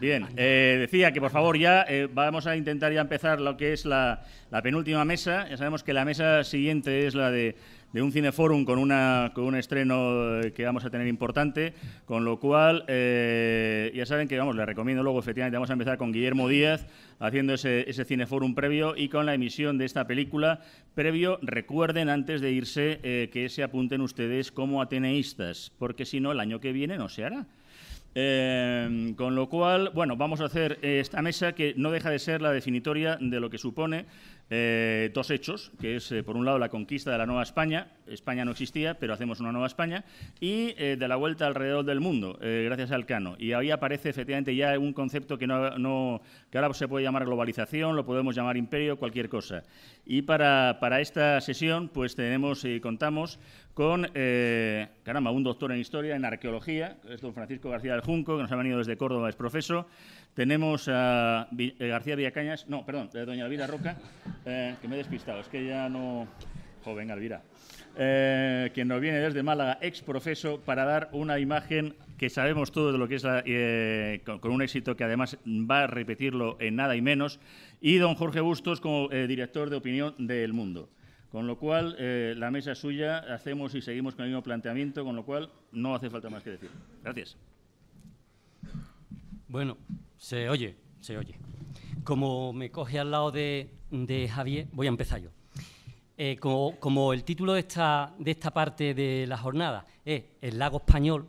Bien, eh, decía que por favor ya eh, vamos a intentar ya empezar lo que es la, penúltima mesa. Ya sabemos que la mesa siguiente es la de, un cineforum con, una, con un estreno eh, que vamos a tener importante, con lo cual ya saben que vamos, les recomiendo luego efectivamente vamos a empezar con Guillermo Díaz haciendo ese, ese cineforum previo y con la emisión de esta película previo. Recuerden antes de irse que se apunten ustedes como ateneístas, porque si no el año que viene no se hará. Em, con lo cual, bueno, vamos a hacer esta mesa que no deja de ser la definitoria de lo que supone eh, dos hechos, que es, eh, por un lado, la conquista de la Nueva España, España no existía, pero hacemos una Nueva España, y eh, de la vuelta alrededor del mundo, gracias al Cano. Y ahí aparece efectivamente ya un concepto que, ahora se puede llamar globalización, lo podemos llamar imperio, cualquier cosa. Y para, para esta sesión, pues tenemos y contamos con, eh, caramba, un doctor en historia, en arqueología, es don Francisco García del Junco, que nos ha venido desde Córdoba, es profeso. Tenemos a eh, García Villacañas, no, perdón, eh, doña Elvira Roca, que me he despistado, es que ya no... Joven Elvira. quien nos viene desde Málaga, ex profeso, para dar una imagen que sabemos todos de lo que es la, con, un éxito que además va a repetirlo en nada y menos, y don Jorge Bustos como director de opinión del mundo. Con lo cual, eh, la mesa suya, hacemos y seguimos con el mismo planteamiento, con lo cual no hace falta más que decir. Gracias. Bueno, se oye, se oye. Como me coge al lado de, Javier, voy a empezar yo. Eh, como, el título de esta, de esta parte de la jornada es El lago español,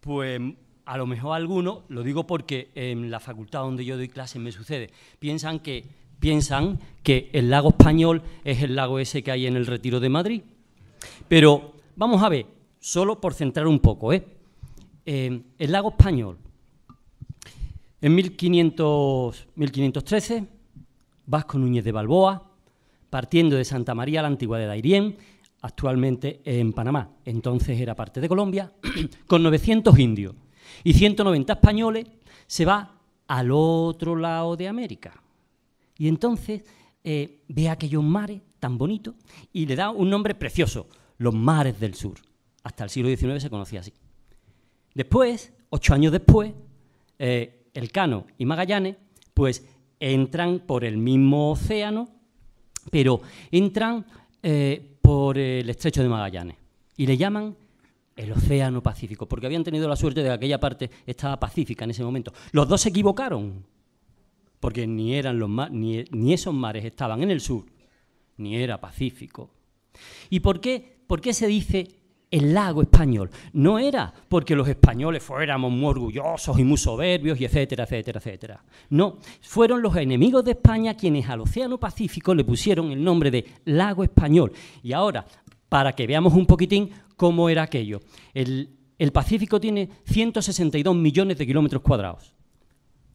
pues a lo mejor algunos, lo digo porque en la facultad donde yo doy clases me sucede, piensan que piensan que el lago español es el lago ese que hay en el Retiro de Madrid. Pero vamos a ver, solo por centrar un poco, ¿eh? eh el lago español. En 1500, 1513, Vasco Núñez de Balboa, partiendo de Santa María la Antigua de Dairién, actualmente en Panamá, entonces era parte de Colombia, con 900 indios y 190 españoles, se va al otro lado de América, y entonces eh, ve aquellos mares tan bonitos y le da un nombre precioso, los mares del sur. Hasta el siglo XIX se conocía así. Después, ocho años después, eh, El Elcano y Magallanes, pues entran por el mismo océano, pero entran eh, por el estrecho de Magallanes y le llaman el Océano Pacífico, porque habían tenido la suerte de que aquella parte estaba pacífica en ese momento. Los dos se equivocaron, porque ni, eran los ni, esos mares estaban en el sur, ni era Pacífico. ¿Y por qué, por qué se dice el lago español? No era porque los españoles fuéramos muy orgullosos y muy soberbios y etcétera, etcétera, etcétera. No, fueron los enemigos de España quienes al Océano Pacífico le pusieron el nombre de lago español. Y ahora, para que veamos un poquitín cómo era aquello. El, el Pacífico tiene 162 millones de kilómetros cuadrados.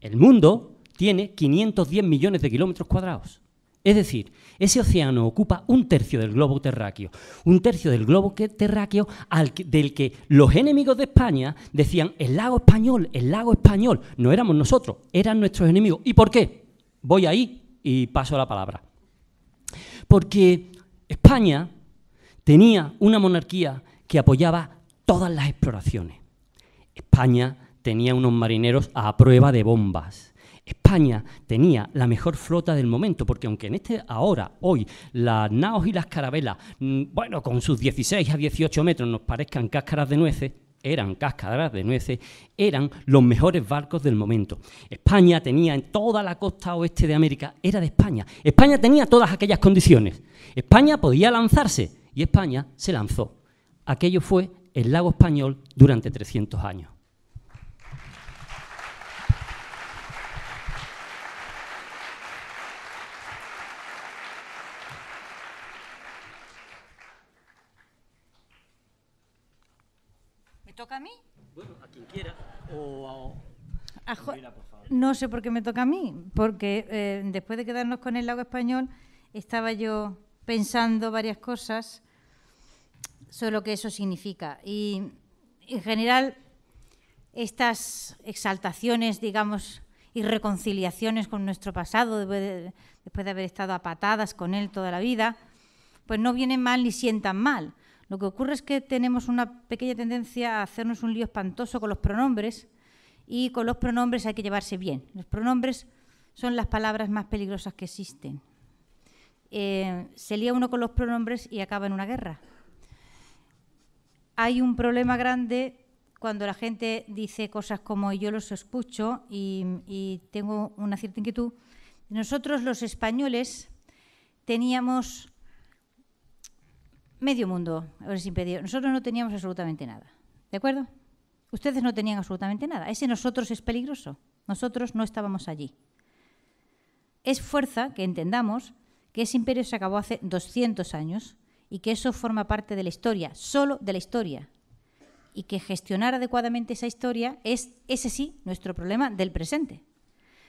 El mundo tiene 510 millones de kilómetros cuadrados. Es decir, ese océano ocupa un tercio del globo terráqueo, un tercio del globo terráqueo al del que los enemigos de España decían el lago español, el lago español. No éramos nosotros, eran nuestros enemigos. ¿Y por qué? Voy ahí y paso la palabra. Porque España tenía una monarquía que apoyaba todas las exploraciones. España tenía unos marineros a prueba de bombas. España tenía la mejor flota del momento, porque aunque en este ahora, hoy, las naos y las carabelas, mm, bueno, con sus 16 a 18 metros nos parezcan cáscaras de nueces, eran cáscaras de nueces, eran los mejores barcos del momento. España tenía en toda la costa oeste de América, era de España. España tenía todas aquellas condiciones. España podía lanzarse y España se lanzó. Aquello fue el lago español durante 300 años. No sé por qué me toca a mí, porque eh, después de quedarnos con el lago español, estaba yo pensando varias cosas sobre lo que eso significa. Y en general, estas exaltaciones, digamos, y reconciliaciones con nuestro pasado, después de, después de haber estado a patadas con él toda la vida, pues no vienen mal ni sientan mal. Lo que ocurre es que tenemos una pequeña tendencia a hacernos un lío espantoso con los pronombres y con los pronombres hay que llevarse bien. Los pronombres son las palabras más peligrosas que existen. Eh, se lía uno con los pronombres y acaba en una guerra. Hay un problema grande cuando la gente dice cosas como yo los escucho y, tengo una cierta inquietud. Nosotros los españoles teníamos medio mundo, ahora sin pedido, Nosotros no teníamos absolutamente nada. ¿De acuerdo? Ustedes no tenían absolutamente nada. Ese nosotros es peligroso. Nosotros no estábamos allí. Es fuerza que entendamos que ese imperio se acabó hace 200 años y que eso forma parte de la historia, solo de la historia. Y que gestionar adecuadamente esa historia es, ese sí, nuestro problema del presente.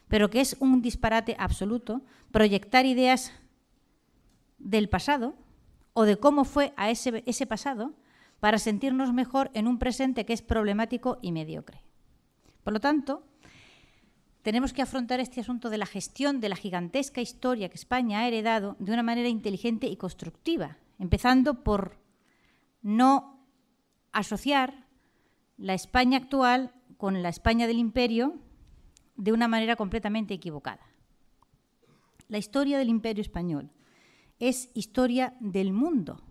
Pero que es un disparate absoluto proyectar ideas del pasado o de cómo fue a ese, ese pasado para sentirnos mejor en un presente que es problemático y mediocre. Por lo tanto, tenemos que afrontar este asunto de la gestión de la gigantesca historia que España ha heredado de una manera inteligente y constructiva, empezando por no asociar la España actual con la España del imperio de una manera completamente equivocada. La historia del imperio español es historia del mundo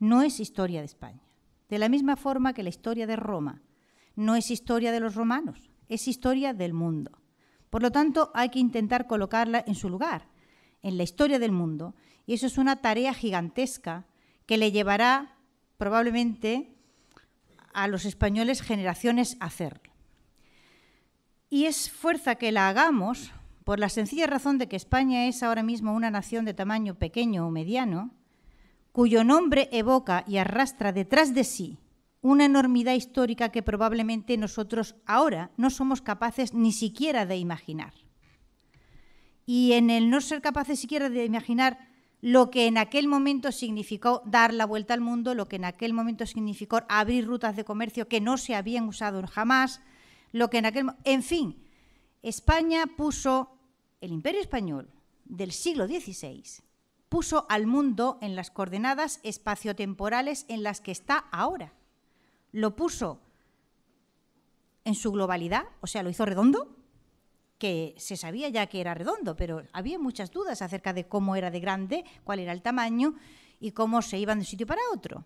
no es historia de España. De la misma forma que la historia de Roma no es historia de los romanos, es historia del mundo. Por lo tanto, hay que intentar colocarla en su lugar, en la historia del mundo, y eso es una tarea gigantesca que le llevará probablemente a los españoles generaciones a Y es fuerza que la hagamos por la sencilla razón de que España es ahora mismo una nación de tamaño pequeño o mediano, cuyo nombre evoca y arrastra detrás de sí una enormidad histórica que probablemente nosotros ahora no somos capaces ni siquiera de imaginar. Y en el no ser capaces siquiera de imaginar lo que en aquel momento significó dar la vuelta al mundo, lo que en aquel momento significó abrir rutas de comercio que no se habían usado jamás, lo que en aquel en fin, España puso el Imperio español del siglo XVI puso al mundo en las coordenadas espaciotemporales en las que está ahora. Lo puso en su globalidad, o sea, lo hizo redondo, que se sabía ya que era redondo, pero había muchas dudas acerca de cómo era de grande, cuál era el tamaño y cómo se iban de un sitio para otro.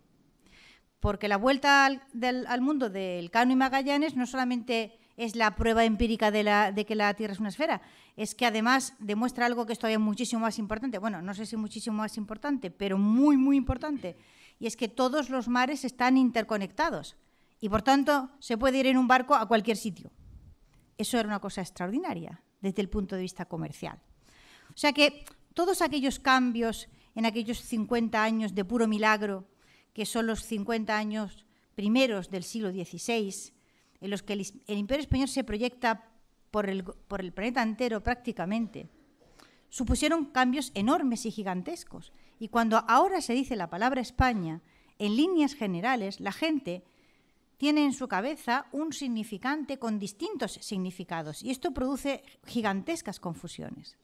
Porque la vuelta al, al mundo del Cano y Magallanes no solamente es la prueba empírica de, que la Tierra es una esfera, es que además demuestra algo que es todavía muchísimo más importante, bueno, no sé si muchísimo más importante, pero muy, muy importante, y es que todos los mares están interconectados y por tanto se puede ir en un barco a cualquier sitio. Eso era una cosa extraordinaria desde el punto de vista comercial. O sea que todos aquellos cambios en aquellos 50 años de puro milagro, que son los 50 años primeros del siglo XVI, en los que el, imperio español se proyecta por el, por el planeta entero prácticamente, supusieron cambios enormes y gigantescos. Y cuando ahora se dice la palabra España, en líneas generales, la gente tiene en su cabeza un significante con distintos significados y esto produce gigantescas confusiones.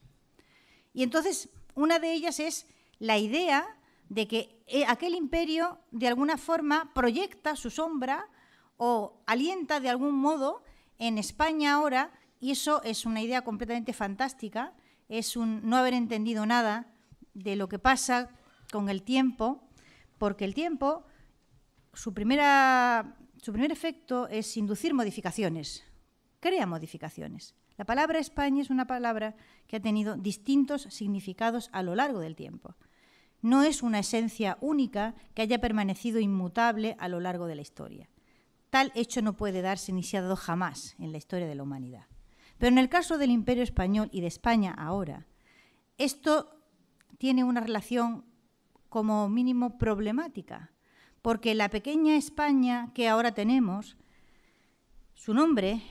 Y entonces, una de ellas es la idea de que eh, aquel imperio, de alguna forma, proyecta su sombra o alienta de algún modo en España ahora, y eso es una idea completamente fantástica, es un no haber entendido nada de lo que pasa con el tiempo, porque el tiempo, su, primera, su primer efecto es inducir modificaciones, crea modificaciones. La palabra España es una palabra que ha tenido distintos significados a lo largo del tiempo. No es una esencia única que haya permanecido inmutable a lo largo de la historia. Tal hecho no puede darse iniciado jamás en la historia de la humanidad. Pero en el caso del Imperio Español y de España ahora, esto tiene una relación como mínimo problemática, porque la pequeña España que ahora tenemos, su nombre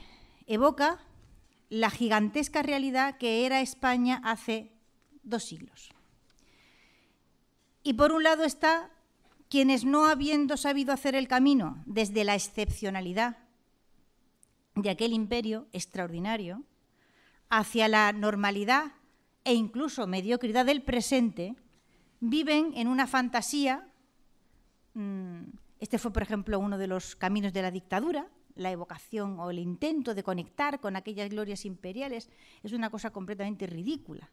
evoca la gigantesca realidad que era España hace dos siglos. Y por un lado está quienes no habiendo sabido hacer el camino desde la excepcionalidad de aquel imperio extraordinario hacia la normalidad e incluso mediocridad del presente, viven en una fantasía. Mm, este fue, por ejemplo, uno de los caminos de la dictadura, la evocación o el intento de conectar con aquellas glorias imperiales. Es una cosa completamente ridícula.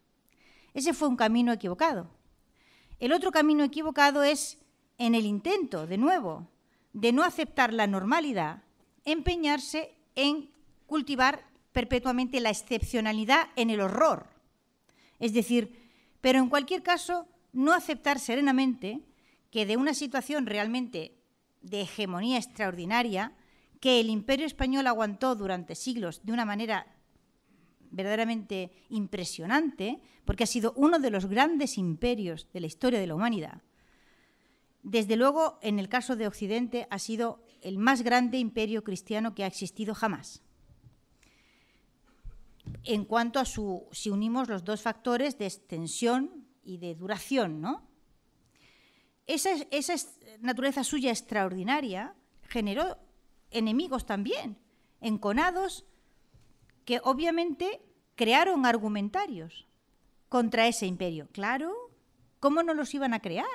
Ese fue un camino equivocado. El otro camino equivocado es en el intento, de nuevo, de no aceptar la normalidad, empeñarse en cultivar perpetuamente la excepcionalidad en el horror. Es decir, pero en cualquier caso, no aceptar serenamente que de una situación realmente de hegemonía extraordinaria, que el imperio español aguantó durante siglos de una manera verdaderamente impresionante, porque ha sido uno de los grandes imperios de la historia de la humanidad, desde luego, en el caso de Occidente, ha sido el más grande imperio cristiano que ha existido jamás. En cuanto a su, si unimos los dos factores de extensión y de duración, ¿no? Esa, esa naturaleza suya extraordinaria generó enemigos también, enconados, que obviamente crearon argumentarios contra ese imperio. Claro, ¿cómo no los iban a crear?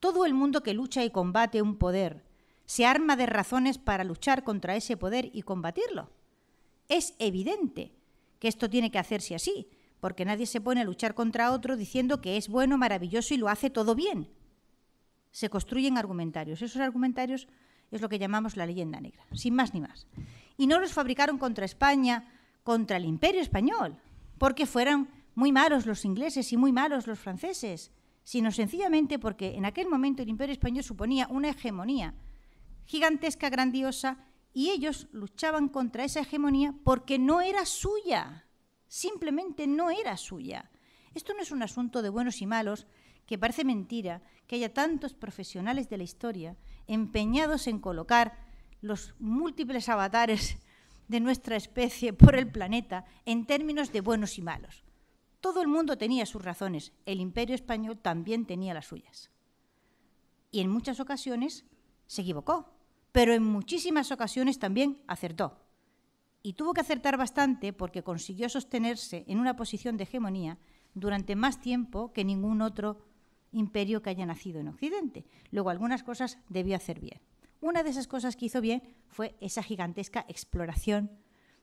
todo el mundo que lucha y combate un poder se arma de razones para luchar contra ese poder y combatirlo. Es evidente que esto tiene que hacerse así, porque nadie se pone a luchar contra otro diciendo que es bueno, maravilloso y lo hace todo bien. Se construyen argumentarios. Esos argumentarios es lo que llamamos la leyenda negra, sin más ni más. Y no los fabricaron contra España, contra el imperio español, porque fueran muy malos los ingleses y muy malos los franceses, sino sencillamente porque en aquel momento el imperio español suponía una hegemonía gigantesca, grandiosa, y ellos luchaban contra esa hegemonía porque no era suya, simplemente no era suya. Esto no es un asunto de buenos y malos, que parece mentira que haya tantos profesionales de la historia empeñados en colocar los múltiples avatares de nuestra especie por el planeta en términos de buenos y malos. Todo el mundo tenía sus razones, el imperio español también tenía las suyas. Y en muchas ocasiones se equivocó, pero en muchísimas ocasiones también acertó. Y tuvo que acertar bastante porque consiguió sostenerse en una posición de hegemonía durante más tiempo que ningún otro imperio que haya nacido en Occidente. Luego algunas cosas debió hacer bien. Una de esas cosas que hizo bien fue esa gigantesca exploración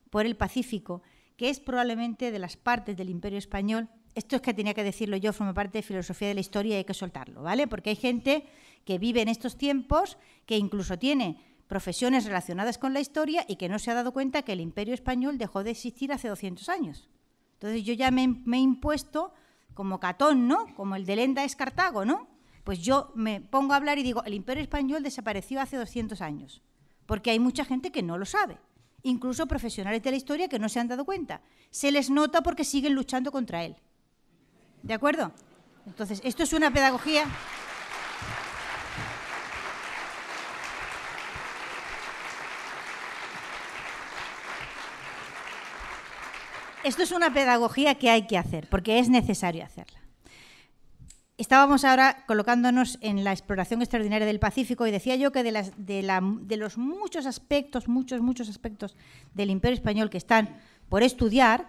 por el Pacífico que es probablemente de las partes del Imperio Español esto es que tenía que decirlo yo, forma parte de filosofía de la historia y hay que soltarlo, ¿vale? Porque hay gente que vive en estos tiempos, que incluso tiene profesiones relacionadas con la historia y que no se ha dado cuenta que el imperio español dejó de existir hace 200 años. Entonces yo ya me, he impuesto como Catón, ¿no? Como el de Lenda es Cartago, ¿no? Pues yo me pongo a hablar y digo, el imperio español desapareció hace 200 años, porque hay mucha gente que no lo sabe incluso profesionales de la historia que no se han dado cuenta. Se les nota porque siguen luchando contra él. ¿De acuerdo? Entonces, esto es una pedagogía... Esto es una pedagogía que hay que hacer, porque es necesario hacerla. Estábamos ahora colocándonos en la exploración extraordinaria del Pacífico y decía yo que de, las, de, los muchos aspectos, muchos, muchos aspectos del imperio español que están por estudiar,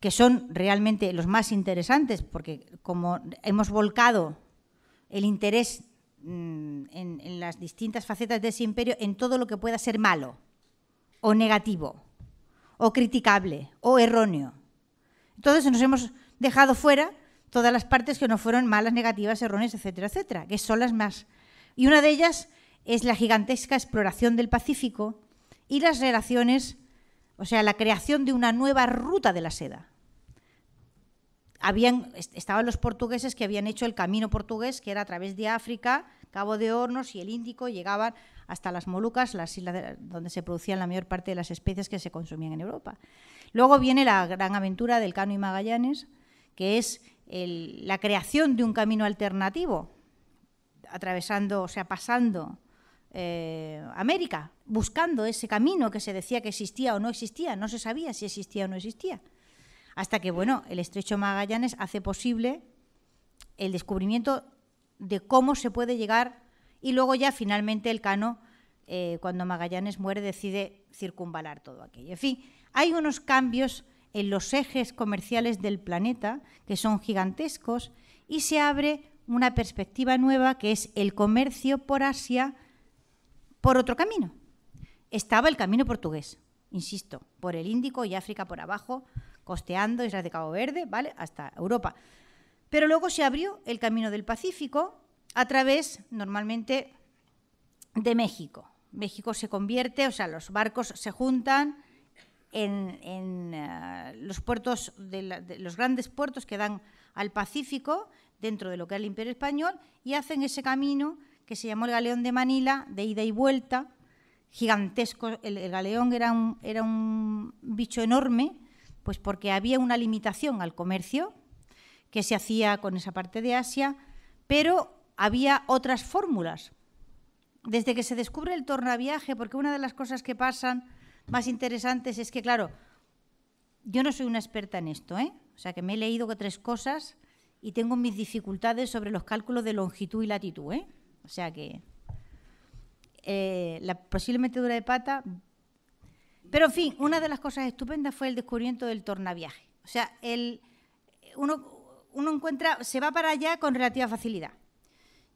que son realmente los más interesantes, porque como hemos volcado el interés mm, en, en las distintas facetas de ese imperio, en todo lo que pueda ser malo, o negativo, o criticable, o erróneo. Entonces nos hemos dejado fuera todas las partes que no fueron malas, negativas, erróneas, etcétera, etcétera, que son las más. Y una de ellas es la gigantesca exploración del Pacífico y las relaciones, o sea, la creación de una nueva ruta de la seda. Habían, estaban los portugueses que habían hecho el camino portugués, que era a través de África, Cabo de Hornos y el Índico, llegaban hasta las Molucas, las islas donde se producían la mayor parte de las especies que se consumían en Europa. Luego viene la gran aventura del Cano y Magallanes, que es la creación de un camino alternativo, atravesando, o sea, pasando eh, América, buscando ese camino que se decía que existía o no existía, no se sabía si existía o no existía. Hasta que, bueno, el estrecho Magallanes hace posible el descubrimiento de cómo se puede llegar y luego ya finalmente el cano, eh, cuando Magallanes muere, decide circunvalar todo aquello. En fin, hay unos cambios en los ejes comerciales del planeta, que son gigantescos, y se abre una perspectiva nueva que es el comercio por Asia por otro camino. Estaba el camino portugués, insisto, por el Índico y África por abajo, costeando Islas de Cabo Verde, ¿vale? Hasta Europa. Pero luego se abrió el camino del Pacífico a través, normalmente, de México. México se convierte, o sea, los barcos se juntan, en, eh, los puertos de, los grandes puertos que dan al Pacífico dentro de lo que es el Imperio español y hacen ese camino que se llamó el galeón de Manila de ida y vuelta gigantesco el, galeón era un, era un bicho enorme pues porque había una limitación al comercio que se hacía con esa parte de Asia pero había otras fórmulas desde que se descubre el tornaviaje porque una de las cosas que pasan más interesantes es que, claro, yo no soy una experta en esto, ¿eh? O sea, que me he leído tres cosas y tengo mis dificultades sobre los cálculos de longitud y latitud, ¿eh? O sea que eh, la posible metedura de pata. Pero en fin, una de las cosas estupendas fue el descubrimiento del tornaviaje. O sea, el, uno, uno encuentra, se va para allá con relativa facilidad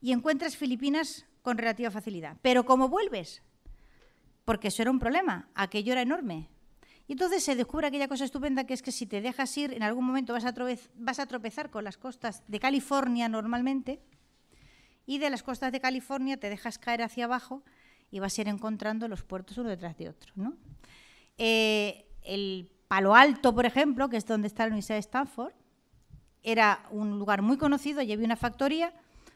y encuentras Filipinas con relativa facilidad. Pero como vuelves, porque eso era un problema, aquello era enorme. Y entonces se descubre aquella cosa estupenda que es que si te dejas ir, en algún momento vas a, tropezar con las costas de California normalmente, y de las costas de California te dejas caer hacia abajo y vas a ir encontrando los puertos uno detrás de otro. Eh, el Palo Alto, por ejemplo, que es donde está la Universidad de Stanford, era un lugar muy conocido, allí una factoría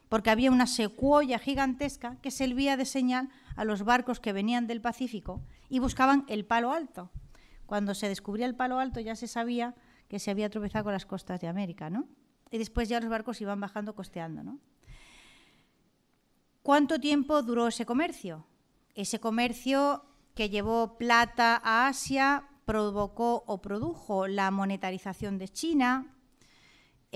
porque había una secuoya gigantesca que servía de señal a los barcos que venían del Pacífico y buscaban el palo alto. Cuando se descubría el palo alto ya se sabía que se había tropezado con las costas de América, ¿no? Y después ya los barcos iban bajando costeando, ¿no? ¿Cuánto tiempo duró ese comercio? Ese comercio que llevó plata a Asia provocó o produjo la monetarización de China,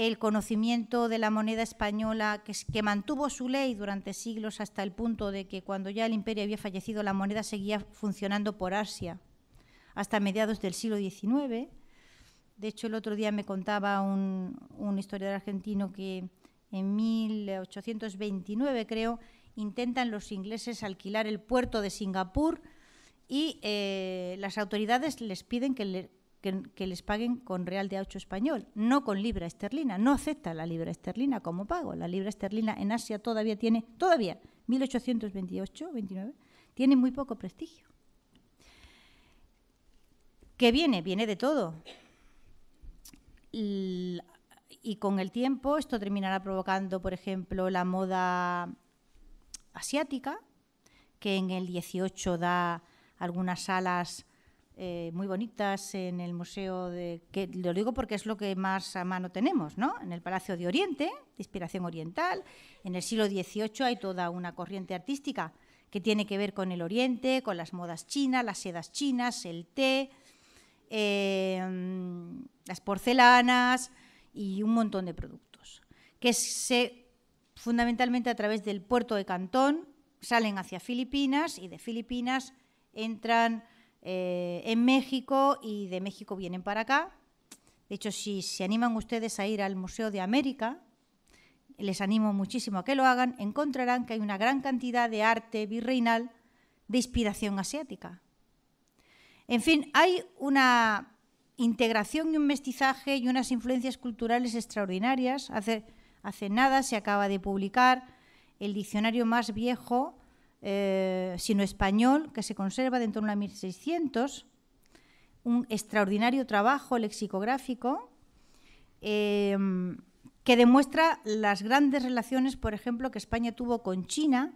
el conocimiento de la moneda española, que, mantuvo su ley durante siglos hasta el punto de que cuando ya el imperio había fallecido, la moneda seguía funcionando por Asia hasta mediados del siglo XIX. De hecho, el otro día me contaba un, historiador argentino que en 1829, creo, intentan los ingleses alquilar el puerto de Singapur y eh, las autoridades les piden que, le, que, les paguen con real de 8 español, no con libra esterlina. No acepta la libra esterlina como pago. La libra esterlina en Asia todavía tiene, todavía, 1828, 29, tiene muy poco prestigio. ¿Qué viene? Viene de todo. Y con el tiempo esto terminará provocando, por ejemplo, la moda asiática, que en el 18 da algunas alas eh, muy bonitas en el museo de que lo digo porque es lo que más a mano tenemos, ¿no? En el Palacio de Oriente, de inspiración oriental. En el siglo XVIII hay toda una corriente artística que tiene que ver con el Oriente, con las modas chinas, las sedas chinas, el té, em, las porcelanas y un montón de productos que se fundamentalmente a través del puerto de Cantón salen hacia Filipinas y de Filipinas entran eh, en México y de México vienen para acá. De hecho, si se animan ustedes a ir al Museo de América, les animo muchísimo a que lo hagan, encontrarán que hay una gran cantidad de arte virreinal de inspiración asiática. En fin, hay una integración y un mestizaje y unas influencias culturales extraordinarias. hace nada se acaba de publicar el diccionario más viejo eh, sino español, que se conserva dentro de una 1600, un extraordinario trabajo lexicográfico em, que demuestra las grandes relaciones, por ejemplo, que España tuvo con China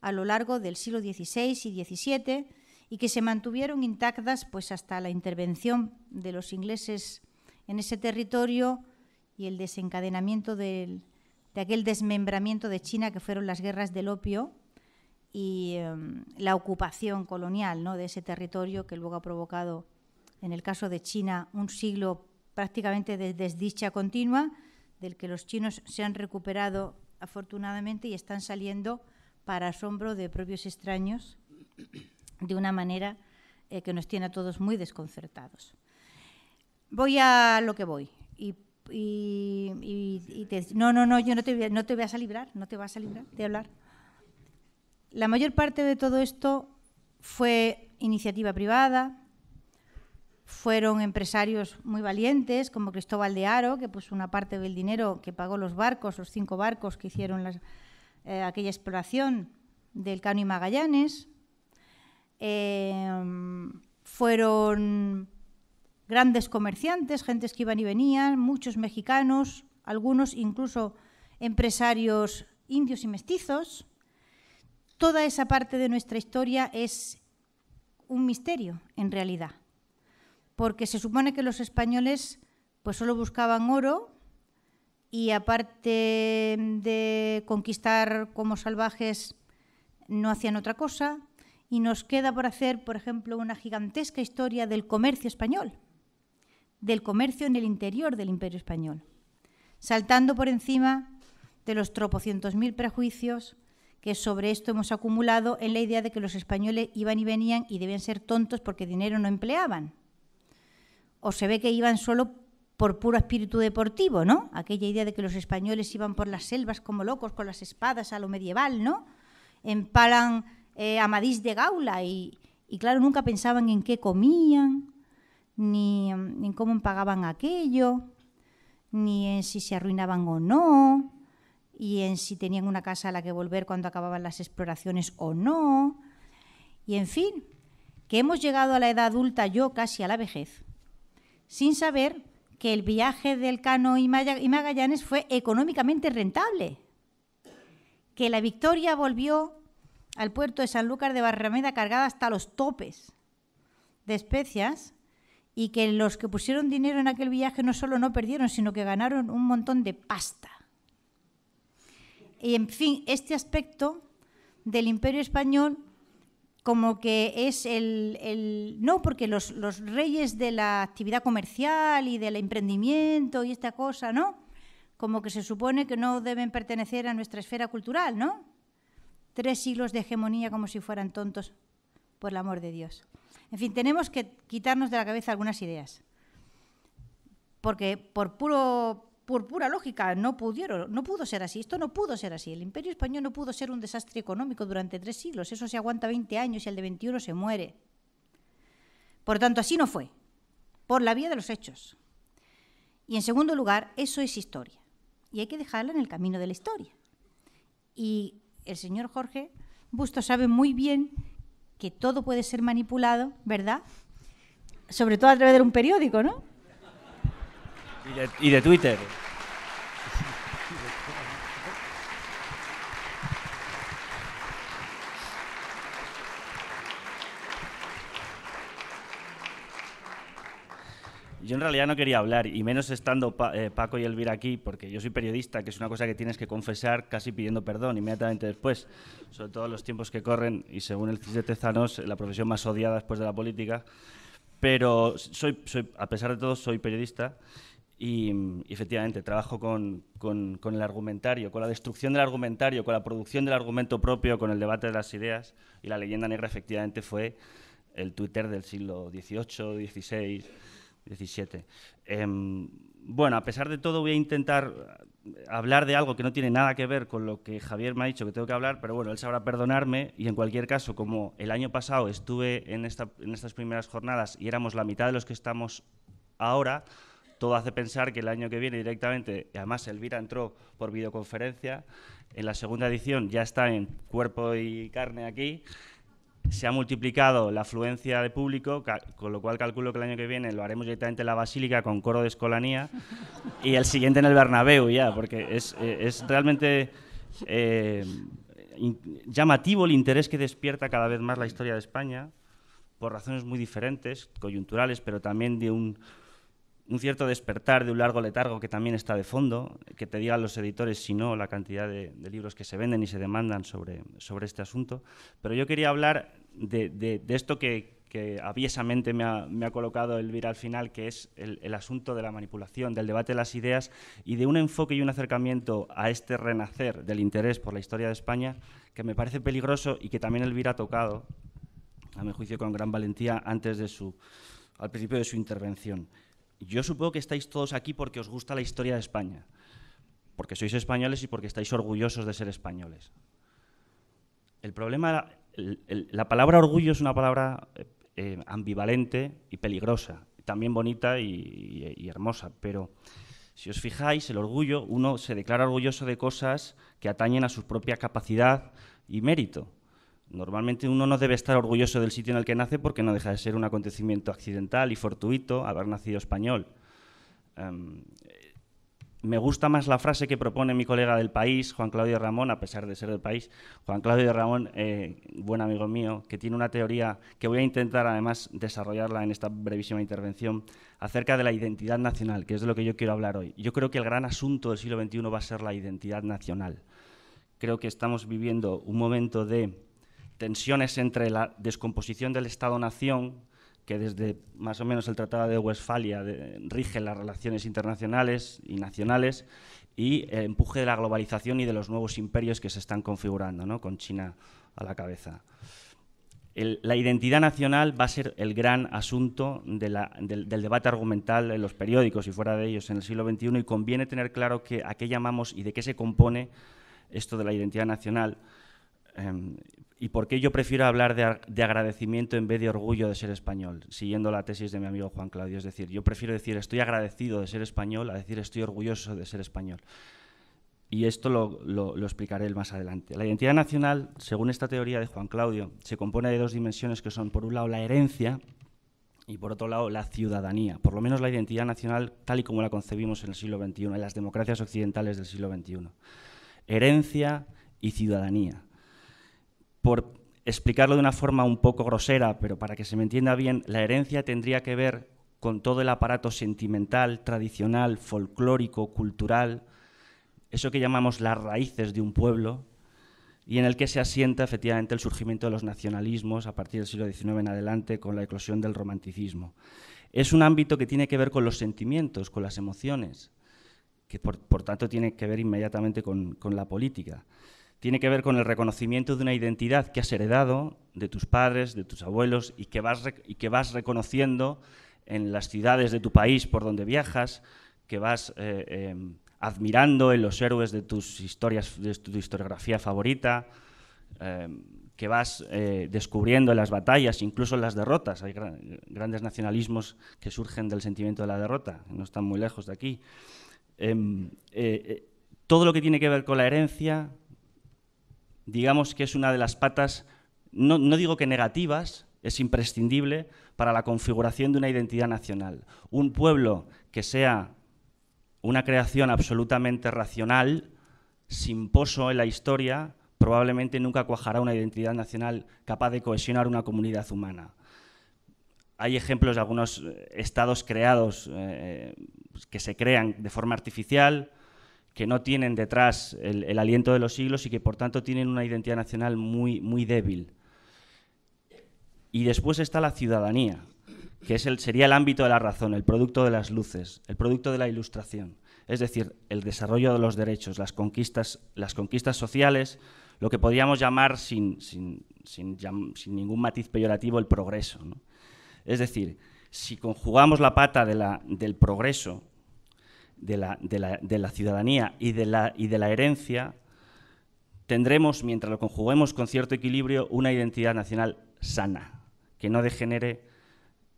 a lo largo del siglo XVI y XVII y que se mantuvieron intactas pues, hasta la intervención de los ingleses en ese territorio y el desencadenamiento de aquel desmembramiento de China que fueron las guerras del opio y em, la ocupación colonial ¿no? de ese territorio que luego ha provocado, en el caso de China, un siglo prácticamente de desdicha continua, del que los chinos se han recuperado afortunadamente y están saliendo para asombro de propios extraños de una manera eh, que nos tiene a todos muy desconcertados. Voy a lo que voy. Y, no, no, no, yo no te, no te vas a librar, no te vas a librar de hablar. La mayor parte de todo esto fue iniciativa privada, fueron empresarios muy valientes, como Cristóbal de Aro, que puso una parte del dinero que pagó los barcos, los cinco barcos que hicieron eh, aquella exploración del Cano y Magallanes. Em, fueron grandes comerciantes, gentes que iban y venían, muchos mexicanos, algunos incluso empresarios indios y mestizos toda esa parte de nuestra historia es un misterio, en realidad, porque se supone que los españoles pues solo buscaban oro y aparte de conquistar como salvajes no hacían otra cosa y nos queda por hacer, por ejemplo, una gigantesca historia del comercio español, del comercio en el interior del imperio español, saltando por encima de los tropocientos mil prejuicios, que sobre esto hemos acumulado en la idea de que los españoles iban y venían y debían ser tontos porque dinero no empleaban. O se ve que iban solo por puro espíritu deportivo, ¿no? Aquella idea de que los españoles iban por las selvas como locos, con las espadas a lo medieval, ¿no? Empalan eh, Amadís de Gaula y, y, claro, nunca pensaban en qué comían, ni mm, en cómo pagaban aquello, ni en si se arruinaban o no y en si tenían una casa a la que volver cuando acababan las exploraciones o no. Y en fin, que hemos llegado a la edad adulta, yo casi a la vejez, sin saber que el viaje del Cano y Magallanes fue económicamente rentable, que la Victoria volvió al puerto de Sanlúcar de Barrameda cargada hasta los topes de especias y que los que pusieron dinero en aquel viaje no solo no perdieron, sino que ganaron un montón de pasta y en fin, este aspecto del imperio español como que es el... no, porque los, los, reyes de la actividad comercial y del emprendimiento y esta cosa, ¿no? Como que se supone que no deben pertenecer a nuestra esfera cultural, ¿no? Tres siglos de hegemonía como si fueran tontos, por el amor de Dios. En fin, tenemos que quitarnos de la cabeza algunas ideas. Porque por puro por pura lógica, no pudieron, no pudo ser así, esto no pudo ser así. El imperio español no pudo ser un desastre económico durante tres siglos, eso se aguanta 20 años y el de 21 se muere. Por tanto, así no fue, por la vía de los hechos. Y en segundo lugar, eso es historia, y hay que dejarla en el camino de la historia. Y el señor Jorge Busto sabe muy bien que todo puede ser manipulado, ¿verdad? Sobre todo a través de un periódico, ¿no? Y de, Twitter. Yo en realidad no quería hablar, y menos estando eh, Paco y Elvira aquí, porque yo soy periodista, que es una cosa que tienes que confesar casi pidiendo perdón inmediatamente después, sobre todo en los tiempos que corren, y según el CIS de Tezanos, la profesión más odiada después de la política. Pero soy, soy a pesar de todo, soy periodista Mm, y, efectivamente, trabajo con, con, el argumentario, con la destrucción del argumentario, con la producción del argumento propio, con el debate de las ideas. Y la leyenda negra efectivamente fue el Twitter del siglo XVIII, XVI, XVII. bueno, a pesar de todo voy a intentar eh, hablar de algo que no tiene nada que ver con lo que Javier me ha dicho que tengo que hablar, pero bueno, él sabrá perdonarme y en cualquier caso, como el año pasado estuve en, esta, en estas primeras jornadas y éramos la mitad de los que estamos ahora, todo hace pensar que el año que viene directamente, y además Elvira entró por videoconferencia, en la segunda edición ya está en cuerpo y carne aquí, se ha multiplicado la afluencia de público, con lo cual calculo que el año que viene lo haremos directamente en la Basílica con coro de escolanía y el siguiente en el Bernabéu ya, porque es, realmente eh, llamativo el interés que despierta cada vez más la historia de España por razones muy diferentes, coyunturales, pero también de un un cierto despertar de un largo letargo que también está de fondo, que te digan los editores, si no, la cantidad de, libros que se venden y se demandan sobre, este asunto. Pero yo quería hablar de, esto que, aviesamente me ha, colocado Elvira al final, que es el, asunto de la manipulación, del debate de las ideas y de un enfoque y un acercamiento a este renacer del interés por la historia de España que me parece peligroso y que también Elvira ha tocado, a mi juicio, con gran valentía antes de al principio de su intervención. Yo supongo que estáis todos aquí porque os gusta la historia de España, porque sois españoles y porque estáis orgullosos de ser españoles. El problema, la palabra orgullo es una palabra eh, eh, ambivalente y peligrosa, también bonita y hermosa, pero si os fijáis, el orgullo, uno se declara orgulloso de cosas que atañen a su propia capacidad y mérito. Normalmente uno no debe estar orgulloso del sitio en el que nace porque no deja de ser un acontecimiento accidental y fortuito haber nacido español. Em, me gusta más la frase que propone mi colega del país, Juan Claudio Ramón, a pesar de ser del país. Juan Claudio Ramón, eh, buen amigo mío, que tiene una teoría que voy a intentar además desarrollarla en esta brevísima intervención acerca de la identidad nacional, que es de lo que yo quiero hablar hoy. Yo creo que el gran asunto del siglo XXI va a ser la identidad nacional. Creo que estamos viviendo un momento de tensiones entre la descomposición del Estado-Nación, que desde más o menos el Tratado de Westfalia rige las relaciones internacionales y nacionales, y el eh, empuje de la globalización y de los nuevos imperios que se están configurando, ¿no? con China a la cabeza. la identidad nacional va a ser el gran asunto del, debate argumental en los periódicos y fuera de ellos en el siglo XXI y conviene tener claro a qué llamamos y de qué se compone esto de la identidad nacional. Em, ¿Y por qué yo prefiero hablar de, agradecimiento en vez de orgullo de ser español? Siguiendo la tesis de mi amigo Juan Claudio, es decir, yo prefiero decir estoy agradecido de ser español a decir estoy orgulloso de ser español. Y esto lo explicaré más adelante. La identidad nacional, según esta teoría de Juan Claudio, se compone de dos dimensiones que son, por un lado, la herencia y, por otro lado, la ciudadanía. Por lo menos la identidad nacional tal y como la concebimos en el siglo XXI, en las democracias occidentales del siglo XXI. Herencia y ciudadanía. Por explicarlo de una forma un poco grosera, pero para que se me entienda bien, la herencia tendría que ver con todo el aparato sentimental, tradicional, folclórico, cultural, eso que llamamos las raíces de un pueblo, y en el que se asienta efectivamente el surgimiento de los nacionalismos a partir del siglo XIX en adelante con la eclosión del romanticismo. Es un ámbito que tiene que ver con los sentimientos, con las emociones, que por, tanto tiene que ver inmediatamente con la política tiene que ver con el reconocimiento de una identidad que has heredado de tus padres, de tus abuelos y que vas, y que vas reconociendo en las ciudades de tu país por donde viajas, que vas eh, em, admirando en los héroes de tus historias, de tu historiografía favorita, em, que vas eh, descubriendo en las batallas, incluso en las derrotas. Hay grandes nacionalismos que surgen del sentimiento de la derrota, no están muy lejos de aquí. Em, eh, todo lo que tiene que ver con la herencia, digamos que es una de las patas, no, digo que negativas, es imprescindible para la configuración de una identidad nacional. Un pueblo que sea una creación absolutamente racional, sin poso en la historia, probablemente nunca cuajará una identidad nacional capaz de cohesionar una comunidad humana. Hay ejemplos de algunos eh, estados creados eh, que se crean de forma artificial, que no tienen detrás el, aliento de los siglos y que por tanto tienen una identidad nacional muy, muy débil. Y después está la ciudadanía, que es el, sería el ámbito de la razón, el producto de las luces, el producto de la ilustración, es decir, el desarrollo de los derechos, las conquistas, las conquistas sociales, lo que podríamos llamar sin, ningún matiz peyorativo el progreso. Es decir, si conjugamos la pata de la, del progreso de la, ciudadanía y de la, y de la herencia, tendremos, mientras lo conjuguemos con cierto equilibrio, una identidad nacional sana, que no degenere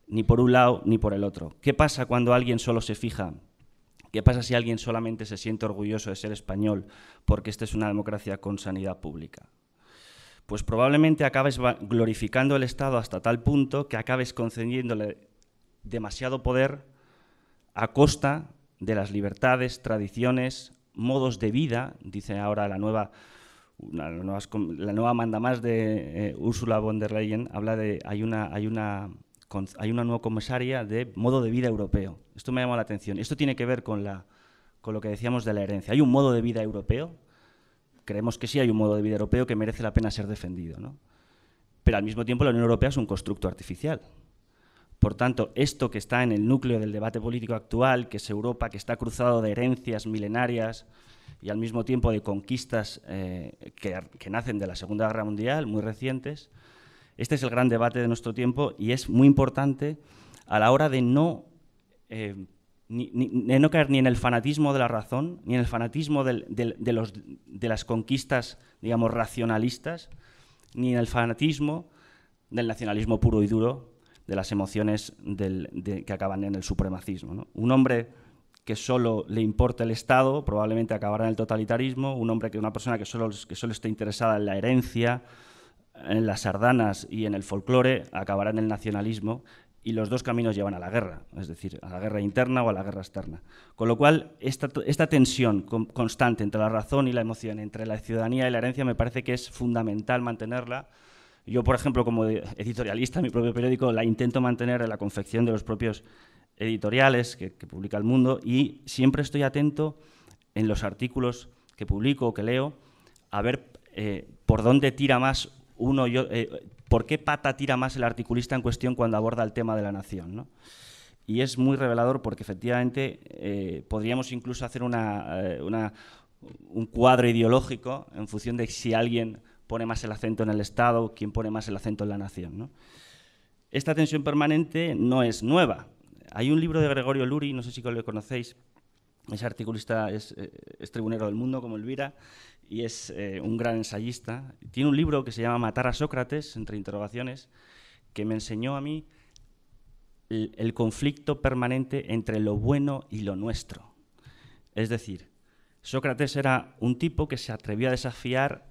ni por un lado ni por el otro. ¿Qué pasa cuando alguien solo se fija? ¿Qué pasa si alguien solamente se siente orgulloso de ser español porque esta es una democracia con sanidad pública? Pues probablemente acabes glorificando el Estado hasta tal punto que acabes concediéndole demasiado poder a costa de las libertades, tradiciones, modos de vida, dice ahora la nueva, la, nueva manda más de eh, Ursula von der Leyen, habla de, hay una, hay, una, hay una nueva comisaria de modo de vida europeo. Esto me llama la atención. Esto tiene que ver con, con lo que decíamos de la herencia. ¿Hay un modo de vida europeo? Creemos que sí hay un modo de vida europeo que merece la pena ser defendido, ¿no? Pero al mismo tiempo la Unión Europea es un constructo artificial. Por tanto, esto que está en el núcleo del debate político actual, que es Europa, que está cruzado de herencias milenarias y al mismo tiempo de conquistas eh, que, nacen de la Segunda Guerra Mundial, muy recientes, este es el gran debate de nuestro tiempo y es muy importante a la hora de no, eh, no caer ni en el fanatismo de la razón, ni en el fanatismo de, de las conquistas, digamos, racionalistas, ni en el fanatismo del nacionalismo puro y duro, de las emociones que acaban en el supremacismo. Un hombre que solo le importa el Estado probablemente acabará en el totalitarismo, un hombre que una persona que solo, que esté interesada en la herencia, en las sardanas y en el folclore acabará en el nacionalismo y los dos caminos llevan a la guerra, es decir, a la guerra interna o a la guerra externa. Con lo cual, esta, esta tensión constante entre la razón y la emoción, entre la ciudadanía y la herencia, me parece que es fundamental mantenerla yo, por ejemplo, como editorialista, mi propio periódico, la intento mantener en la confección de los propios editoriales que, publica el mundo y siempre estoy atento en los artículos que publico o que leo a ver eh, por dónde tira más uno, yo, eh, por qué pata tira más el articulista en cuestión cuando aborda el tema de la nación. Y es muy revelador porque efectivamente eh, podríamos incluso hacer un cuadro ideológico en función de si alguien pone más el acento en el Estado, quién pone más el acento en la nación. Esta tensión permanente no es nueva. Hay un libro de Gregorio Luri, no sé si lo conocéis, es articulista, es, eh, tribunero del mundo como Elvira, y es eh, un gran ensayista. Tiene un libro que se llama Matar a Sócrates, entre interrogaciones, que me enseñó a mí el conflicto permanente entre lo bueno y lo nuestro. Es decir, Sócrates era un tipo que se atrevió a desafiar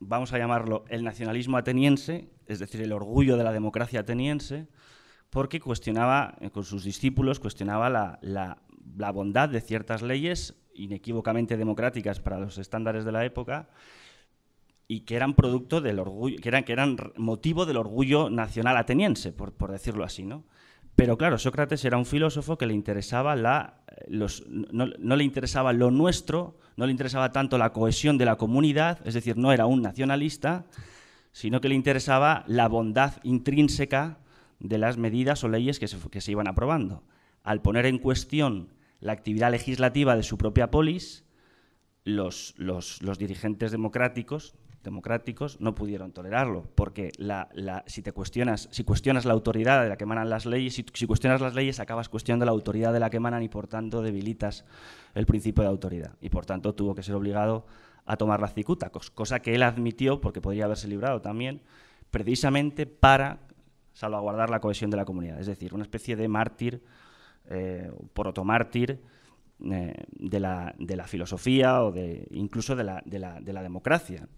vamos a llamarlo el nacionalismo ateniense, es decir, el orgullo de la democracia ateniense, porque cuestionaba, eh, con sus discípulos, cuestionaba la, bondad de ciertas leyes inequívocamente democráticas para los estándares de la época y que eran producto del orgullo, que eran, que eran motivo del orgullo nacional ateniense, por, por decirlo así, ¿no? Pero claro, Sócrates era un filósofo que le interesaba la, no, le interesaba lo nuestro, no le interesaba tanto la cohesión de la comunidad, es decir, no era un nacionalista, sino que le interesaba la bondad intrínseca de las medidas o leyes que se, iban aprobando. Al poner en cuestión la actividad legislativa de su propia polis, los, los dirigentes democráticos, democráticos no pudieron tolerarlo, porque si te cuestionas, si cuestionas la autoridad de la que emanan las leyes, si, cuestionas las leyes acabas cuestionando la autoridad de la que emanan y por tanto debilitas el principio de autoridad. Y por tanto tuvo que ser obligado a tomar la cicuta, cosa que él admitió, porque podría haberse librado también, precisamente para salvaguardar la cohesión de la comunidad, es decir, una especie de mártir, por eh, protomártir, eh, de, la, filosofía o incluso de la democracia.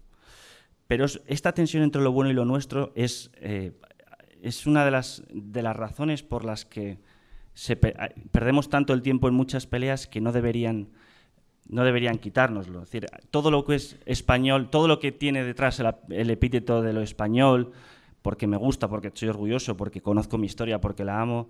Pero esta tensión entre lo bueno y lo nuestro es, eh, una de las, razones por las que perdemos tanto el tiempo en muchas peleas que no deberían, no deberían quitárnoslo. decir, todo lo que es español, todo lo que tiene detrás el, el epíteto de lo español, porque me gusta, porque estoy orgulloso, porque conozco mi historia, porque la amo,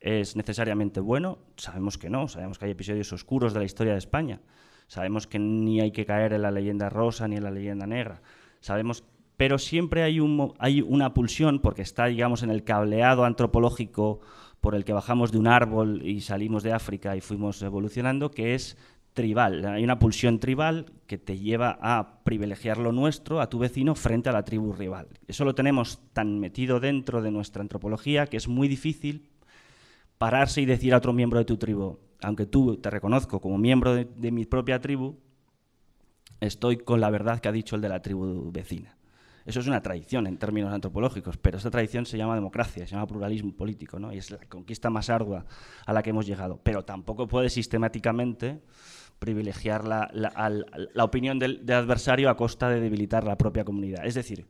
es necesariamente bueno. Sabemos que no, sabemos que hay episodios oscuros de la historia de España. Sabemos que ni hay que caer en la leyenda rosa ni en la leyenda negra sabemos, pero siempre hay, una pulsión, porque está, digamos, en el cableado antropológico por el que bajamos de un árbol y salimos de África y fuimos evolucionando, que es tribal. Hay una pulsión tribal que te lleva a privilegiar lo nuestro a tu vecino frente a la tribu rival. Eso lo tenemos tan metido dentro de nuestra antropología que es muy difícil pararse y decir a otro miembro de tu tribu, aunque tú te reconozco como miembro de mi propia tribu, estoy con la verdad que ha dicho el de la tribu vecina. Eso es una tradición en términos antropológicos, pero esa tradición se llama democracia, se llama pluralismo político, ¿no? y es la conquista más ardua a la que hemos llegado. Pero tampoco puede sistemáticamente privilegiar la, opinión del, adversario a costa de debilitar la propia comunidad. Es decir,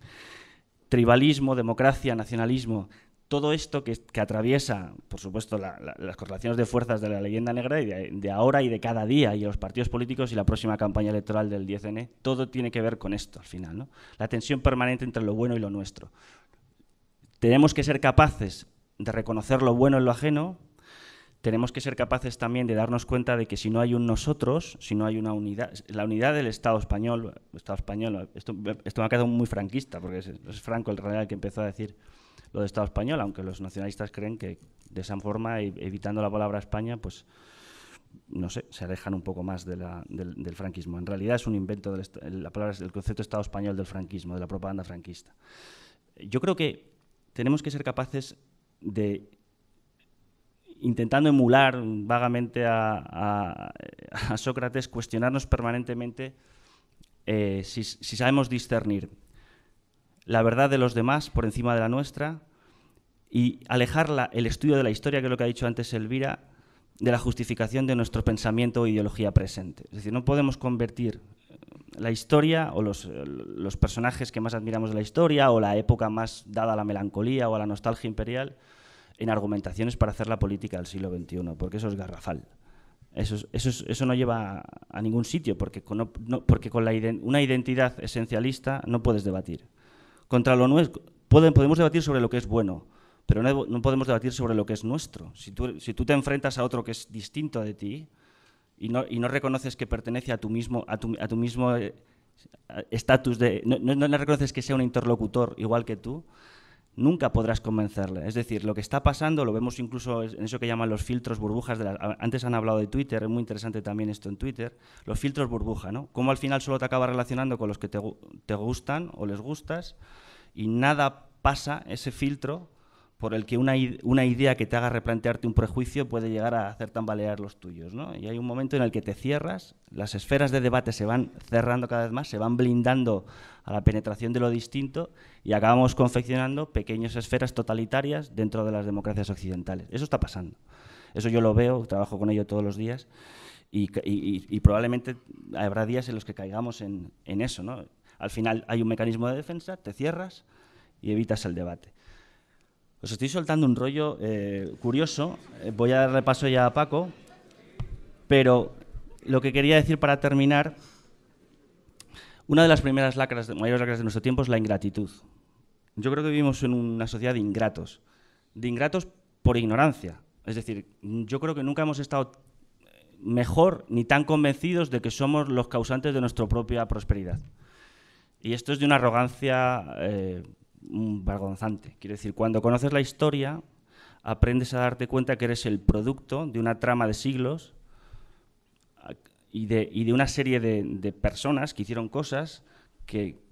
tribalismo, democracia, nacionalismo todo esto que, atraviesa, por supuesto, las correlaciones de fuerzas de la leyenda negra y de, ahora y de cada día y los partidos políticos y la próxima campaña electoral del 10N, todo tiene que ver con esto al final, ¿no? La tensión permanente entre lo bueno y lo nuestro. Tenemos que ser capaces de reconocer lo bueno en lo ajeno, tenemos que ser capaces también de darnos cuenta de que si no hay un nosotros, si no hay una unidad, la unidad del Estado español, Estado español, esto, esto me ha quedado muy franquista, porque es, Franco el real que empezó a decir lo de Estado español, aunque los nacionalistas creen que de esa forma, e-, evitando la palabra España, pues no sé, se alejan un poco más del, franquismo. En realidad es un invento del la palabra, concepto Estado español del franquismo, de la propaganda franquista. Yo creo que tenemos que ser capaces de intentando emular vagamente a, Sócrates, cuestionarnos permanentemente eh, si sabemos discernir la verdad de los demás por encima de la nuestra y alejar el estudio de la historia, que es lo que ha dicho antes Elvira, de la justificación de nuestro pensamiento o e ideología presente. Es decir, no podemos convertir eh, la historia o eh, los, personajes que más admiramos de la historia o la época más dada a la melancolía o a la nostalgia imperial en argumentaciones para hacer la política del siglo XXI, porque eso es garrafal. Eso, eso, eso no lleva a ningún sitio, porque con, una identidad esencialista no puedes debatir. Contra lo nuestro, podemos debatir sobre lo que es bueno, pero no, podemos debatir sobre lo que es nuestro. Si tú, te enfrentas a otro que es distinto de ti y no, y no reconoces que pertenece a tu mismo, a tu, mismo eh, estatus de... No, no, no reconoces que sea un interlocutor igual que tú, nunca podrás convencerle. Es decir, lo que está pasando, lo vemos incluso en eso que llaman los filtros burbujas. De antes han hablado de Twitter, es muy interesante también esto en Twitter. Los filtros burbuja, ¿no? Cómo al final solo te acabas relacionando con los que te, gustan o les gustas y nada pasa ese filtro por el que una, una, idea que te haga replantearte un prejuicio puede llegar a hacer tambalear los tuyos. ¿no? Y hay un momento en el que te cierras, las esferas de debate se van cerrando cada vez más, se van blindando a la penetración de lo distinto y acabamos confeccionando pequeñas esferas totalitarias dentro de las democracias occidentales. Eso está pasando. Eso yo lo veo, trabajo con ello todos los días y, probablemente habrá días en los que caigamos en, eso. Al final hay un mecanismo de defensa, te cierras y evitas el debate. Os estoy soltando un rollo eh, curioso, eh, voy a dar repaso ya a Paco, pero lo que quería decir para terminar una de las primeras lacras, mayores lacras de nuestro tiempo es la ingratitud. Yo creo que vivimos en una sociedad de ingratos, de ingratos por ignorancia. Es decir, yo creo que nunca hemos estado mejor ni tan convencidos de que somos los causantes de nuestra propia prosperidad. Y esto es de una arrogancia eh, vergonzante. Quiero decir, cuando conoces la historia, aprendes a darte cuenta que eres el producto de una trama de siglos y de, una serie de, personas que hicieron cosas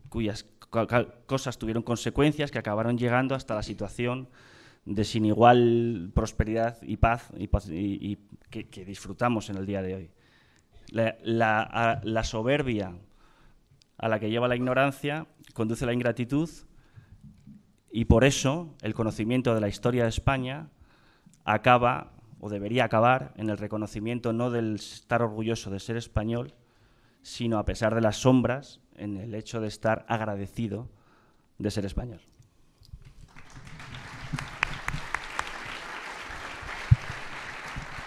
cuyas cosas tuvieron consecuencias que acabaron llegando hasta la situación de sin igual prosperidad y paz, que, disfrutamos en el día de hoy. La, la soberbia a la que lleva la ignorancia conduce a la ingratitud y por eso el conocimiento de la historia de España acaba o debería acabar en el reconocimiento no del estar orgulloso de ser español, sino a pesar de las sombras, en el hecho de estar agradecido de ser español.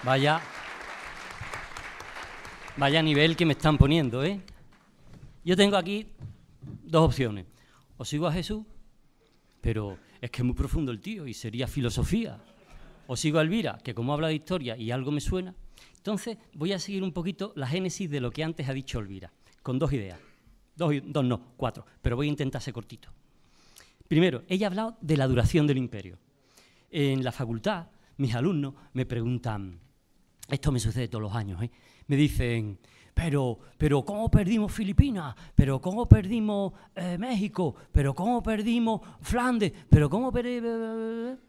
Vaya, vaya nivel que me están poniendo, ¿eh? Yo tengo aquí dos opciones. O sigo a Jesús, pero es que es muy profundo el tío y sería filosofía o sigo a Elvira, que como habla de historia y algo me suena, entonces voy a seguir un poquito la génesis de lo que antes ha dicho Elvira, con dos ideas. Dos, dos no, cuatro, pero voy a intentar ser cortito. Primero, ella ha hablado de la duración del imperio. En la facultad, mis alumnos me preguntan, esto me sucede todos los años, ¿eh? me dicen, pero, pero ¿cómo perdimos Filipinas? ¿Pero cómo perdimos México? ¿Pero cómo perdimos Flandes? ¿Pero cómo perdimos...?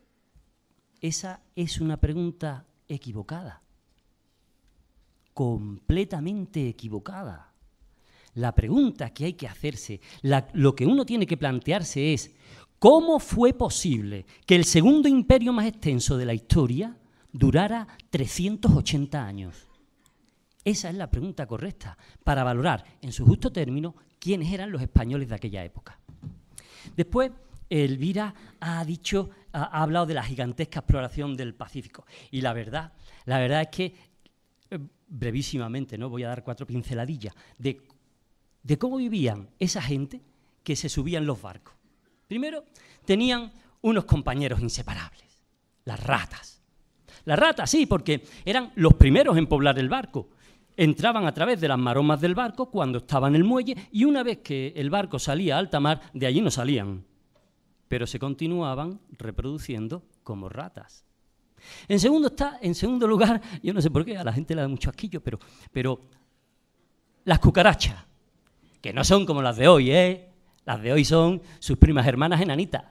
Esa es una pregunta equivocada, completamente equivocada. La pregunta que hay que hacerse, lo que uno tiene que plantearse es, ¿cómo fue posible que el segundo imperio más extenso de la historia durara 380 años? Esa es la pregunta correcta para valorar en su justo término quiénes eran los españoles de aquella época. Después, Elvira ha dicho, ha hablado de la gigantesca exploración del Pacífico. Y la verdad, la verdad es que, eh, brevísimamente, ¿no? voy a dar cuatro pinceladillas, de, cómo vivían esa gente que se subían los barcos. Primero, tenían unos compañeros inseparables, las ratas. Las ratas, sí, porque eran los primeros en poblar el barco. Entraban a través de las maromas del barco cuando estaba en el muelle y una vez que el barco salía a alta mar, de allí no salían pero se continuaban reproduciendo como ratas. En segundo, está, en segundo lugar, yo no sé por qué, a la gente le da mucho asquillo, pero, pero las cucarachas, que no son como las de hoy, ¿eh? las de hoy son sus primas hermanas enanitas.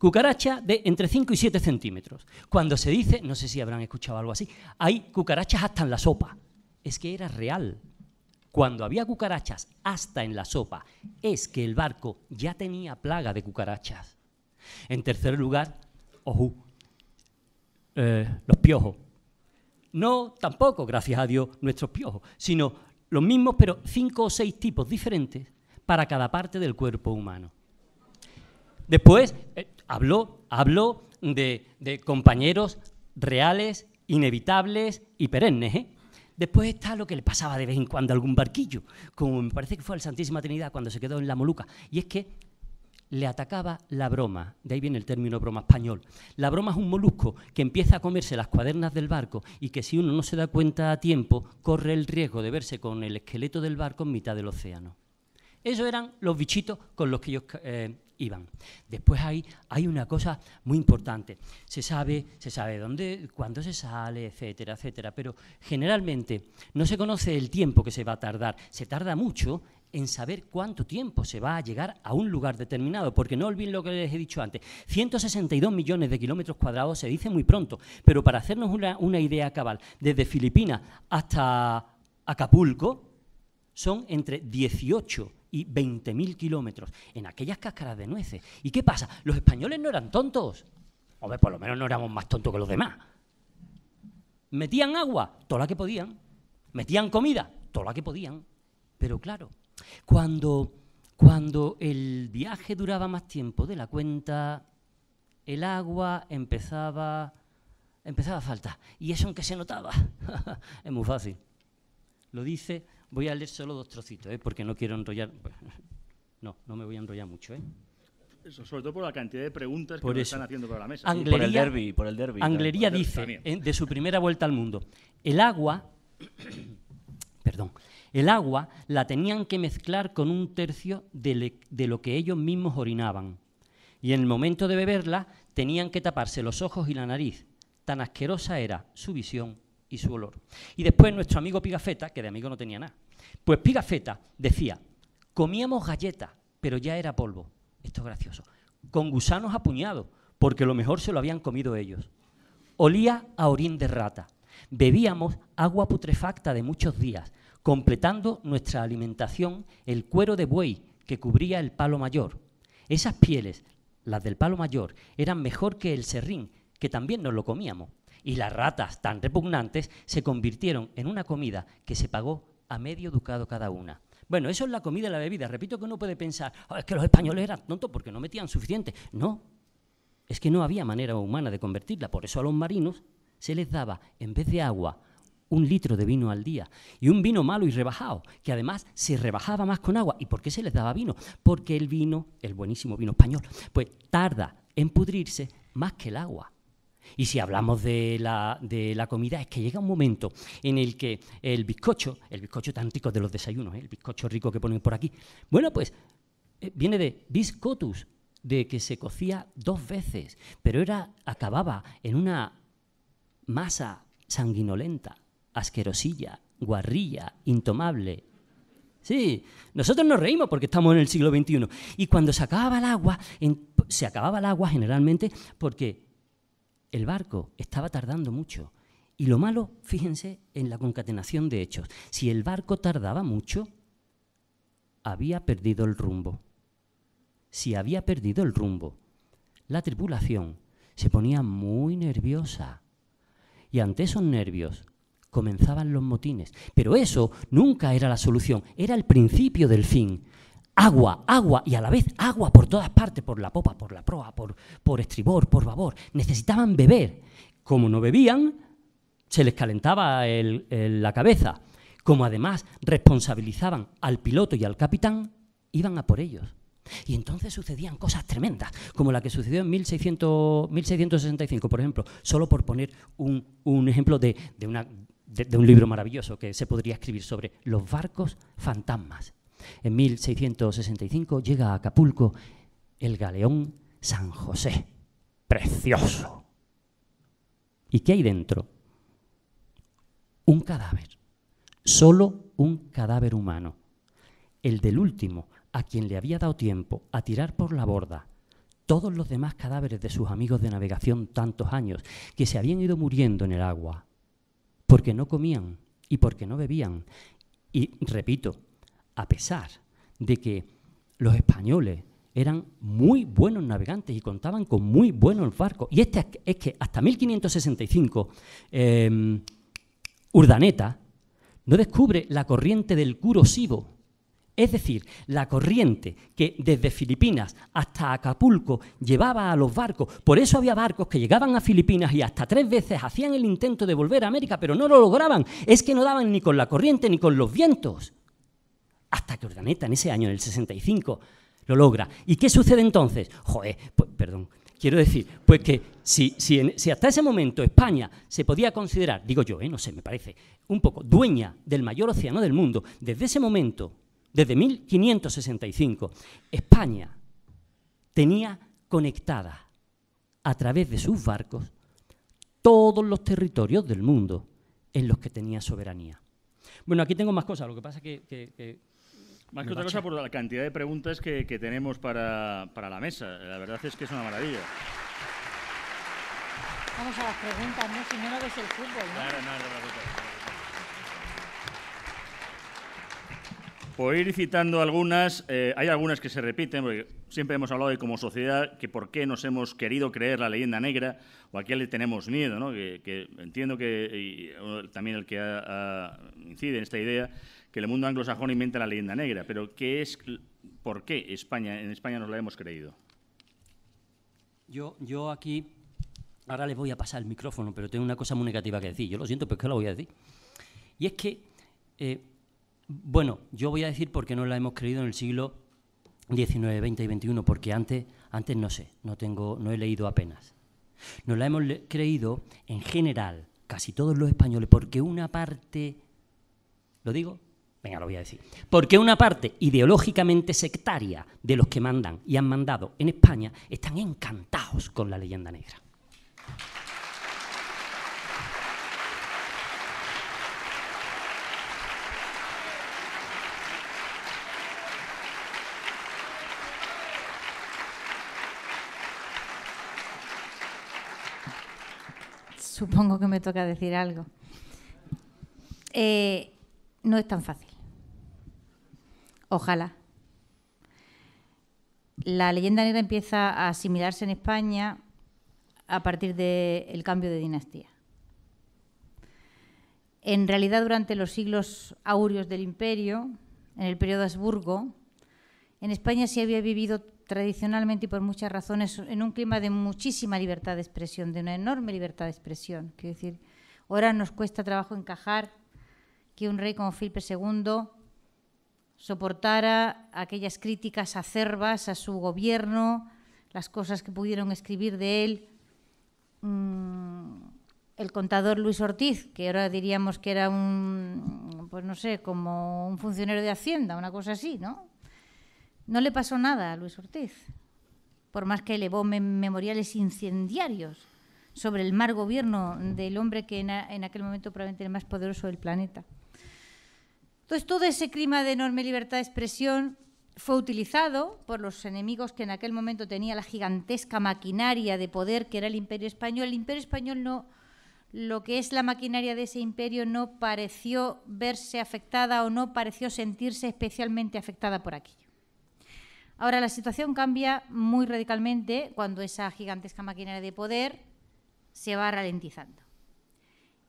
Cucaracha de entre 5 y 7 centímetros. Cuando se dice, no sé si habrán escuchado algo así, hay cucarachas hasta en la sopa. Es que era real cuando había cucarachas hasta en la sopa, es que el barco ya tenía plaga de cucarachas. En tercer lugar, ojo, eh, los piojos. No tampoco, gracias a Dios, nuestros piojos, sino los mismos, pero cinco o seis tipos diferentes para cada parte del cuerpo humano. Después eh, habló, habló de, de, compañeros reales, inevitables y perennes. ¿eh? Después está lo que le pasaba de vez en cuando a algún barquillo, como me parece que fue al Santísima Trinidad cuando se quedó en la Moluca. Y es que le atacaba la broma, de ahí viene el término broma español. La broma es un molusco que empieza a comerse las cuadernas del barco y que si uno no se da cuenta a tiempo, corre el riesgo de verse con el esqueleto del barco en mitad del océano. Esos eran los bichitos con los que ellos eh, iban. Después hay, hay una cosa muy importante. Se sabe, se sabe dónde, cuándo se sale, etcétera, etcétera, pero generalmente no se conoce el tiempo que se va a tardar. Se tarda mucho en saber cuánto tiempo se va a llegar a un lugar determinado, porque no olviden lo que les he dicho antes, 162 millones de kilómetros cuadrados se dice muy pronto, pero para hacernos una, una idea cabal, desde Filipinas hasta Acapulco son entre 18 y 20.000 kilómetros en aquellas cáscaras de nueces. ¿Y qué pasa? Los españoles no eran tontos. Hombre, por lo menos no éramos más tontos que los demás. Metían agua, toda la que podían. Metían comida, toda la que podían. Pero claro, cuando, cuando el viaje duraba más tiempo de la cuenta, el agua empezaba, empezaba a falta Y eso aunque se notaba, es muy fácil. Lo dice Voy a leer solo dos trocitos, ¿eh? porque no quiero enrollar. No, no me voy a enrollar mucho. ¿eh? Eso, sobre todo por la cantidad de preguntas que están haciendo por la mesa. Anglería, por el derby. Por el Anglería dice, eh, de su primera vuelta al mundo, el agua, perdón, el agua la tenían que mezclar con un tercio de, de lo que ellos mismos orinaban. Y en el momento de beberla tenían que taparse los ojos y la nariz. Tan asquerosa era su visión y su olor. Y después nuestro amigo Pigafetta, que de amigo no tenía nada, pues Pigafetta decía, comíamos galletas, pero ya era polvo, esto es gracioso, con gusanos apuñados, porque lo mejor se lo habían comido ellos. Olía a orín de rata. Bebíamos agua putrefacta de muchos días, completando nuestra alimentación el cuero de buey que cubría el palo mayor. Esas pieles, las del palo mayor, eran mejor que el serrín, que también nos lo comíamos y las ratas tan repugnantes se convirtieron en una comida que se pagó a medio ducado cada una. Bueno, eso es la comida y la bebida. Repito que uno puede pensar, ah, es que los españoles eran tontos porque no metían suficiente. No, es que no había manera humana de convertirla. Por eso a los marinos se les daba, en vez de agua, un litro de vino al día y un vino malo y rebajado, que además se rebajaba más con agua. ¿Y por qué se les daba vino? Porque el vino, el buenísimo vino español, pues tarda en pudrirse más que el agua. Y si hablamos de la, de la comida, es que llega un momento en el que el bizcocho, el bizcocho tan rico de los desayunos, ¿eh? el bizcocho rico que ponen por aquí, bueno, pues eh, viene de biscotus, de que se cocía dos veces, pero era, acababa en una masa sanguinolenta, asquerosilla, guarrilla, intomable. Sí, nosotros nos reímos porque estamos en el siglo XXI. Y cuando se acababa el agua, se acababa el agua generalmente porque el barco estaba tardando mucho. Y lo malo, fíjense, en la concatenación de hechos. Si el barco tardaba mucho, había perdido el rumbo. Si había perdido el rumbo, la tripulación se ponía muy nerviosa. Y ante esos nervios comenzaban los motines. Pero eso nunca era la solución, era el principio del fin agua, agua y a la vez agua por todas partes, por la popa, por la proa, por, por estribor, por babor. Necesitaban beber. Como no bebían, se les calentaba la cabeza. Como además responsabilizaban al piloto y al capitán, iban a por ellos. Y entonces sucedían cosas tremendas, como la que sucedió en 1665, por ejemplo, solo por poner un, ejemplo de, de un libro maravilloso que se podría escribir sobre los barcos fantasmas en 1665 llega a Acapulco el galeón San José. Precioso. ¿Y qué hay dentro? Un cadáver. Solo un cadáver humano. El del último, a quien le había dado tiempo a tirar por la borda todos los demás cadáveres de sus amigos de navegación tantos años, que se habían ido muriendo en el agua, porque no comían y porque no bebían. Y, repito, a pesar de que los españoles eran muy buenos navegantes y contaban con muy buenos barcos. Y este es que hasta 1565 em, Urdaneta no descubre la corriente del Curosivo, es decir, la corriente que desde Filipinas hasta Acapulco llevaba a los barcos. Por eso había barcos que llegaban a Filipinas y hasta tres veces hacían el intento de volver a América, pero no lo lograban. Es que no daban ni con la corriente ni con los vientos hasta que Urdaneta, en ese año, en el 65, lo logra. ¿Y qué sucede entonces? Joder, pues, perdón, quiero decir, pues que si, si, hasta ese momento España se podía considerar, digo yo, eh, no sé, me parece, un poco dueña del mayor océano del mundo, desde ese momento, desde 1565, España tenía conectada a través de sus barcos todos los territorios del mundo en los que tenía soberanía. Bueno, aquí tengo más cosas, lo que pasa es que más que otra cosa por la cantidad de preguntas que, que tenemos para, para la mesa. La verdad es que es una maravilla. Vamos a las preguntas, ¿no? Si no, no el fútbol, ¿no? Claro, no, no, no, Por ir citando algunas, eh, hay algunas que se repiten, porque siempre hemos hablado de como sociedad que por qué nos hemos querido creer la leyenda negra o a qué le tenemos miedo, ¿no? Que, entiendo que también el que incide en esta idea que el mundo anglosajón inventa la leyenda negra, pero ¿qué es, ¿por qué España, en España nos la hemos creído? Yo, yo aquí, ahora les voy a pasar el micrófono, pero tengo una cosa muy negativa que decir. Yo lo siento, pero es que lo voy a decir. Y es que, eh, bueno, yo voy a decir por qué no la hemos creído en el siglo XIX, XX y XXI, porque antes, antes no sé, no, tengo, no he leído apenas. Nos la hemos creído en general, casi todos los españoles, porque una parte, lo digo, Venga, lo voy a decir. Porque una parte ideológicamente sectaria de los que mandan y han mandado en España están encantados con la leyenda negra. Supongo que me toca decir algo. Eh, no es tan fácil. Ojalá. La leyenda negra empieza a asimilarse en España a partir del cambio de dinastía. En realidad, durante los siglos aureos del imperio, en el periodo Habsburgo, en España se había vivido tradicionalmente y por muchas razones en un clima de muchísima libertad de expresión, de una enorme libertad de expresión. Quiero decir, ahora nos cuesta trabajo encajar que un rey como Felipe II soportara aquellas críticas acerbas a su gobierno, las cosas que pudieron escribir de él. Mm, el contador Luis Ortiz, que ahora diríamos que era un, pues no sé, como un funcionario de Hacienda, una cosa así, ¿no? No le pasó nada a Luis Ortiz, por más que elevó memoriales incendiarios sobre el mal gobierno del hombre que en, en aquel momento probablemente era el más poderoso del planeta. Entonces, todo ese clima de enorme libertad de expresión fue utilizado por los enemigos que en aquel momento tenía la gigantesca maquinaria de poder que era el Imperio Español. El Imperio Español no, lo que es la maquinaria de ese imperio no pareció verse afectada o no pareció sentirse especialmente afectada por aquello. Ahora la situación cambia muy radicalmente cuando esa gigantesca maquinaria de poder se va ralentizando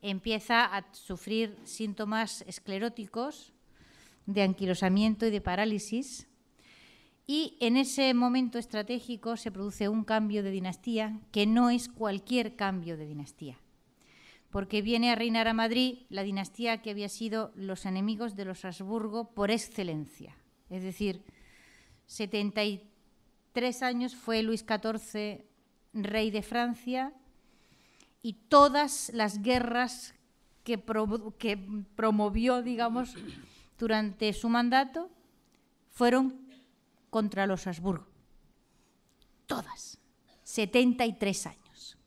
empieza a sufrir síntomas escleróticos de anquilosamiento y de parálisis. Y en ese momento estratégico se produce un cambio de dinastía que no es cualquier cambio de dinastía, porque viene a reinar a Madrid la dinastía que había sido los enemigos de los Habsburgo por excelencia. Es decir, 73 años fue Luis XIV rey de Francia, y todas las guerras que, promovió, digamos, durante su mandato fueron contra los Habsburgo. Todas. 73 años.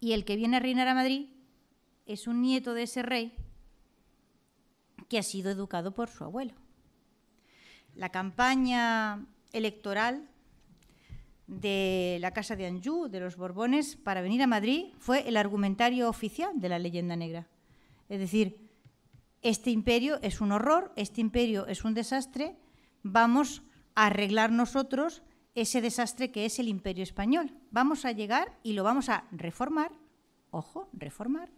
Y el que viene a reinar a Madrid es un nieto de ese rey que ha sido educado por su abuelo. La campaña electoral de la Casa de Anjou, de los Borbones, para venir a Madrid, fue el argumentario oficial de la leyenda negra. Es decir, este imperio es un horror, este imperio es un desastre, vamos a arreglar nosotros ese desastre que es el imperio español. Vamos a llegar y lo vamos a reformar, ojo, reformar,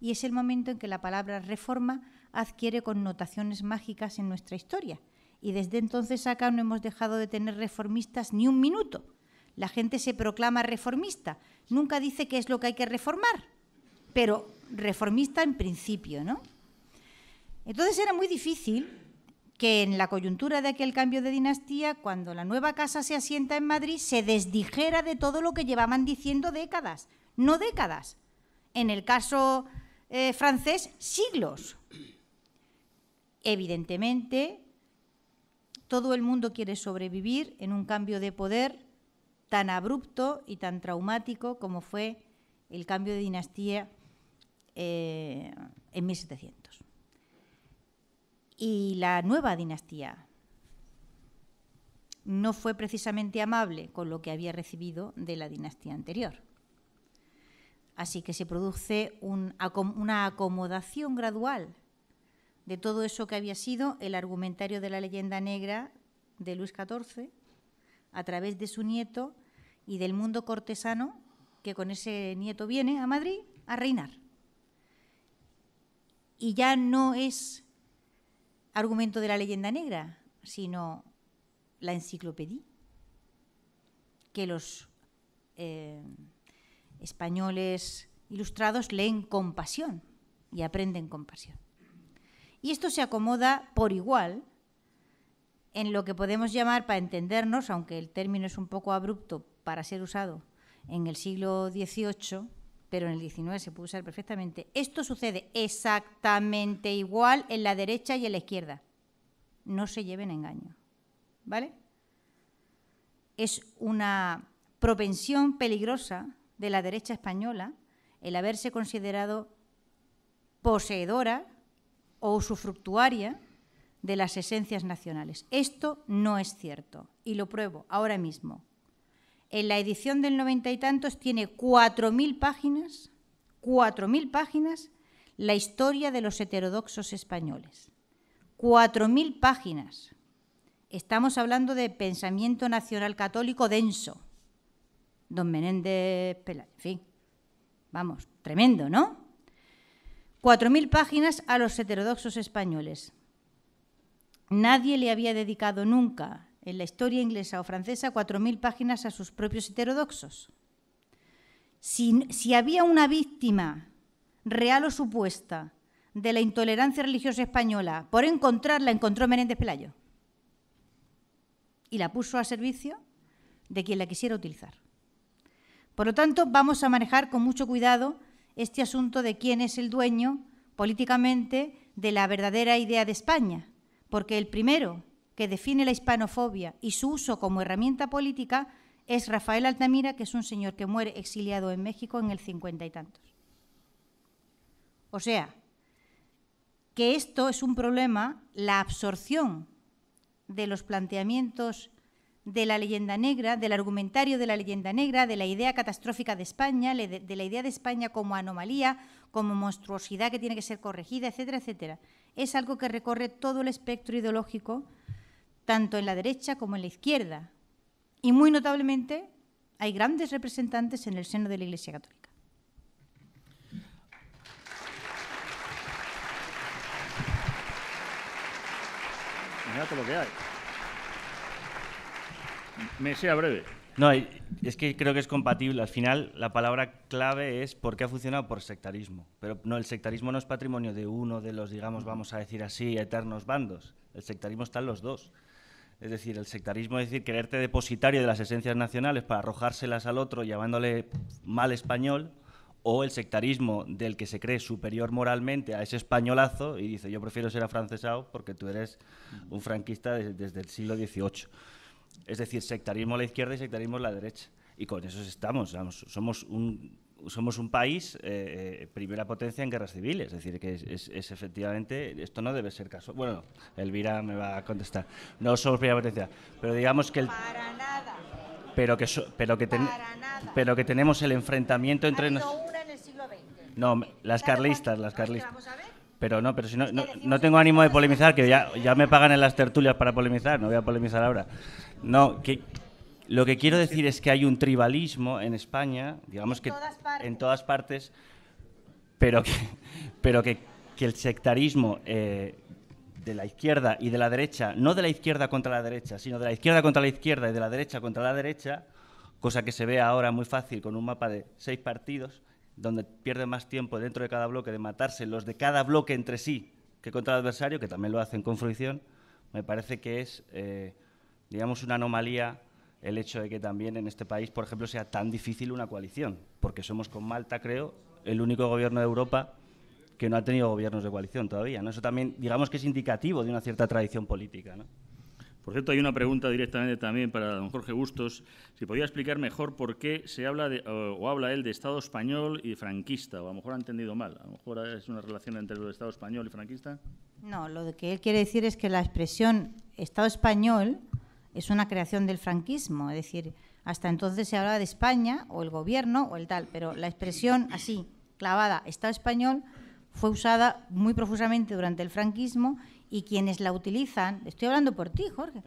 y es el momento en que la palabra reforma adquiere connotaciones mágicas en nuestra historia. Y desde entonces acá no hemos dejado de tener reformistas ni un minuto la gente se proclama reformista, nunca dice qué es lo que hay que reformar, pero reformista en principio, ¿no? Entonces era muy difícil que en la coyuntura de aquel cambio de dinastía, cuando la nueva casa se asienta en Madrid, se desdijera de todo lo que llevaban diciendo décadas, no décadas. En el caso eh, francés, siglos. Evidentemente, todo el mundo quiere sobrevivir en un cambio de poder tan abrupto y tan traumático como fue el cambio de dinastía eh, en 1700. Y la nueva dinastía no fue precisamente amable con lo que había recibido de la dinastía anterior. Así que se produce una acomodación gradual de todo eso que había sido el argumentario de la leyenda negra de Luis XIV a través de su nieto y del mundo cortesano que con ese nieto viene a Madrid a reinar. Y ya no es argumento de la leyenda negra, sino la enciclopedia que los eh, españoles ilustrados leen con pasión y aprenden con pasión. Y esto se acomoda por igual en lo que podemos llamar, para entendernos, aunque el término es un poco abrupto para ser usado en el siglo XVIII, pero en el XIX se puede usar perfectamente. Esto sucede exactamente igual en la derecha y en la izquierda. No se lleven engaño. ¿Vale? Es una propensión peligrosa de la derecha española el haberse considerado poseedora o usufructuaria de las esencias nacionales. Esto no es cierto y lo pruebo ahora mismo en la edición del noventa y tantos tiene cuatro mil páginas, cuatro mil páginas, la historia de los heterodoxos españoles. Cuatro mil páginas. Estamos hablando de pensamiento nacional católico denso. Don Menéndez Pela, en fin, vamos, tremendo, ¿no? Cuatro mil páginas a los heterodoxos españoles. Nadie le había dedicado nunca en la historia inglesa o francesa ...cuatro mil páginas a sus propios heterodoxos. Si, si, había una víctima real o supuesta de la intolerancia religiosa española, por encontrarla encontró Menéndez Pelayo y la puso a servicio de quien la quisiera utilizar. Por lo tanto, vamos a manejar con mucho cuidado este asunto de quién es el dueño políticamente de la verdadera idea de España, porque el primero que define la hispanofobia y su uso como herramienta política es Rafael Altamira, que es un señor que muere exiliado en México en el 50 y tantos. O sea, que esto es un problema, la absorción de los planteamientos de la leyenda negra, del argumentario de la leyenda negra, de la idea catastrófica de España, de la idea de España como anomalía, como monstruosidad que tiene que ser corregida, etcétera, etcétera. Es algo que recorre todo el espectro ideológico tanto en la derecha como en la izquierda. Y muy notablemente hay grandes representantes en el seno de la Iglesia Católica. todo lo que hay. Me sea breve. No, es que creo que es compatible. Al final, la palabra clave es por qué ha funcionado por sectarismo. Pero no, el sectarismo no es patrimonio de uno de los, digamos, vamos a decir así, eternos bandos. El sectarismo está en los dos. Es decir, el sectarismo es decir, creerte depositario de las esencias nacionales para arrojárselas al otro llamándole mal español, o el sectarismo del que se cree superior moralmente a ese españolazo y dice yo prefiero ser afrancesado porque tú eres un franquista desde el siglo XVIII. Es decir, sectarismo a la izquierda y sectarismo a la derecha. Y con eso estamos, somos un somos un país eh, eh, primera potencia en guerras civiles, es decir, que es, efectivamente, esto no debe ser caso. Bueno, Elvira me va a contestar. No somos primera potencia, pero digamos que el... Pero que, pero que, tenemos el enfrentamiento entre... nosotros. No, las carlistas, las carlistas. Pero no, pero si no, no, tengo ánimo de polemizar, que ya, ya me pagan en las tertulias para polemizar, no voy a polemizar ahora. No, que, lo que quiero decir es que hay un tribalismo en España, digamos que en todas partes, pero que, pero que, el sectarismo eh, de la izquierda y de la derecha, no de la izquierda contra la derecha, sino de la izquierda contra la izquierda y de la derecha contra la derecha, cosa que se ve ahora muy fácil con un mapa de seis partidos, donde pierde más tiempo dentro de cada bloque de matarse los de cada bloque entre sí que contra el adversario, que también lo hacen con fruición, me parece que es, eh, digamos, una anomalía el hecho de que también en este país, por ejemplo, sea tan difícil una coalición, porque somos con Malta, creo, el único gobierno de Europa que no ha tenido gobiernos de coalición todavía. ¿no? Eso también, digamos que es indicativo de una cierta tradición política. ¿no? Por cierto, hay una pregunta directamente también para don Jorge Bustos. Si podía explicar mejor por qué se habla o, habla él de Estado español y franquista, o a lo mejor ha entendido mal. A lo mejor es una relación entre el Estado español y franquista. No, lo que él quiere decir es que la expresión Estado español es una creación del franquismo, es decir, hasta entonces se hablaba de España o el gobierno o el tal, pero la expresión así, clavada, Estado español, fue usada muy profusamente durante el franquismo y quienes la utilizan, estoy hablando por ti, Jorge.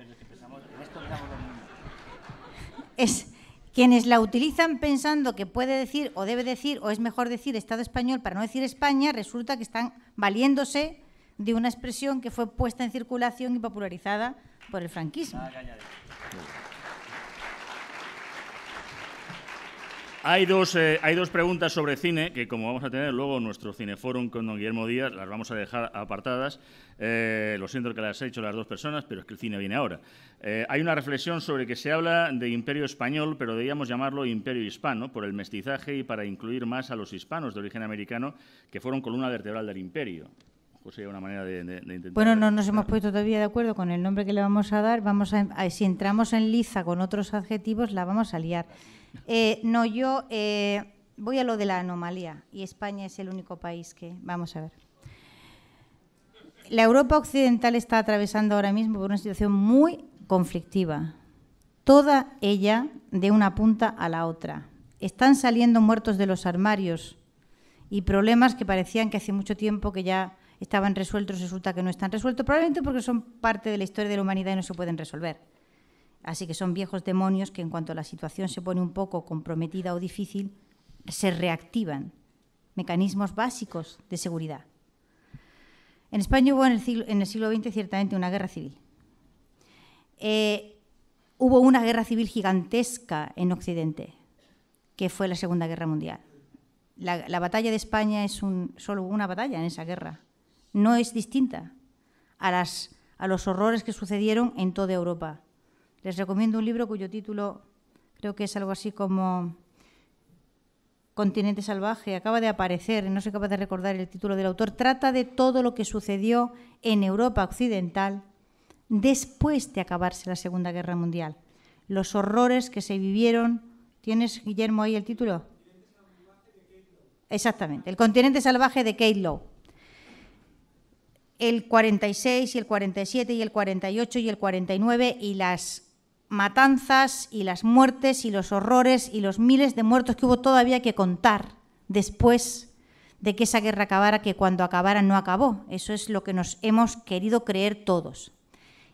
es es quienes la utilizan pensando que puede decir o debe decir o es mejor decir Estado español para no decir España, resulta que están valiéndose de una expresión que fue puesta en circulación y popularizada por el franquismo. Ah, hay dos, eh, hay dos preguntas sobre cine que, como vamos a tener luego nuestro cineforum con don Guillermo Díaz, las vamos a dejar apartadas. Eh, lo siento que las he hecho las dos personas, pero es que el cine viene ahora. Eh, hay una reflexión sobre que se habla de imperio español, pero debíamos llamarlo imperio hispano, por el mestizaje y para incluir más a los hispanos de origen americano, que fueron columna vertebral del imperio pues una manera de, intentar... Bueno, no nos hemos puesto todavía de acuerdo con el nombre que le vamos a dar. Vamos a, si entramos en liza con otros adjetivos, la vamos a liar. Eh, no, yo eh, voy a lo de la anomalía y España es el único país que... Vamos a ver. La Europa occidental está atravesando ahora mismo por una situación muy conflictiva, toda ella de una punta a la otra. Están saliendo muertos de los armarios y problemas que parecían que hace mucho tiempo que ya estaban resueltos, resulta que no están resueltos, probablemente porque son parte de la historia de la humanidad y no se pueden resolver. Así que son viejos demonios que en cuanto la situación se pone un poco comprometida o difícil, se reactivan. Mecanismos básicos de seguridad. En España hubo en el siglo, XX ciertamente una guerra civil. Eh, hubo una guerra civil gigantesca en Occidente, que fue la Segunda Guerra Mundial. La, la batalla de España es un, solo una batalla en esa guerra no es distinta a, los horrores que sucedieron en toda Europa. Les recomiendo un libro cuyo título creo que es algo así como Continente Salvaje, acaba de aparecer, no soy capaz de recordar el título del autor, trata de todo lo que sucedió en Europa Occidental después de acabarse la Segunda Guerra Mundial. Los horrores que se vivieron. ¿Tienes, Guillermo, ahí el título? Exactamente, El continente salvaje de Kate Lowe el 46 y el 47 y el 48 y el 49 y las matanzas y las muertes y los horrores y los miles de muertos que hubo todavía que contar después de que esa guerra acabara, que cuando acabara no acabó. Eso es lo que nos hemos querido creer todos.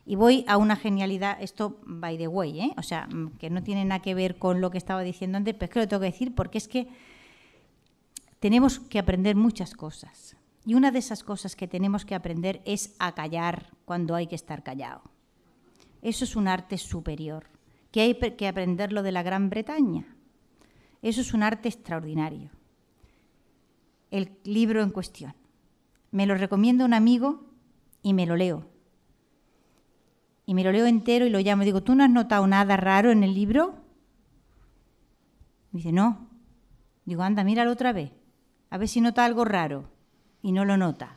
Y voy a una genialidad, esto by the way, ¿eh? o sea, mm, que no tiene nada que ver con lo que estaba diciendo antes, pero es que lo tengo que decir porque es que tenemos que aprender muchas cosas. Y una de esas cosas que tenemos que aprender es a callar cuando hay que estar callado. Eso es un arte superior, que hay que aprenderlo de la Gran Bretaña. Eso es un arte extraordinario. El libro en cuestión. Me lo recomienda un amigo y me lo leo. Y me lo leo entero y lo llamo. Digo, ¿tú no has notado nada raro en el libro? dice, no. Digo, anda, míralo otra vez. A ver si nota algo raro y no lo nota.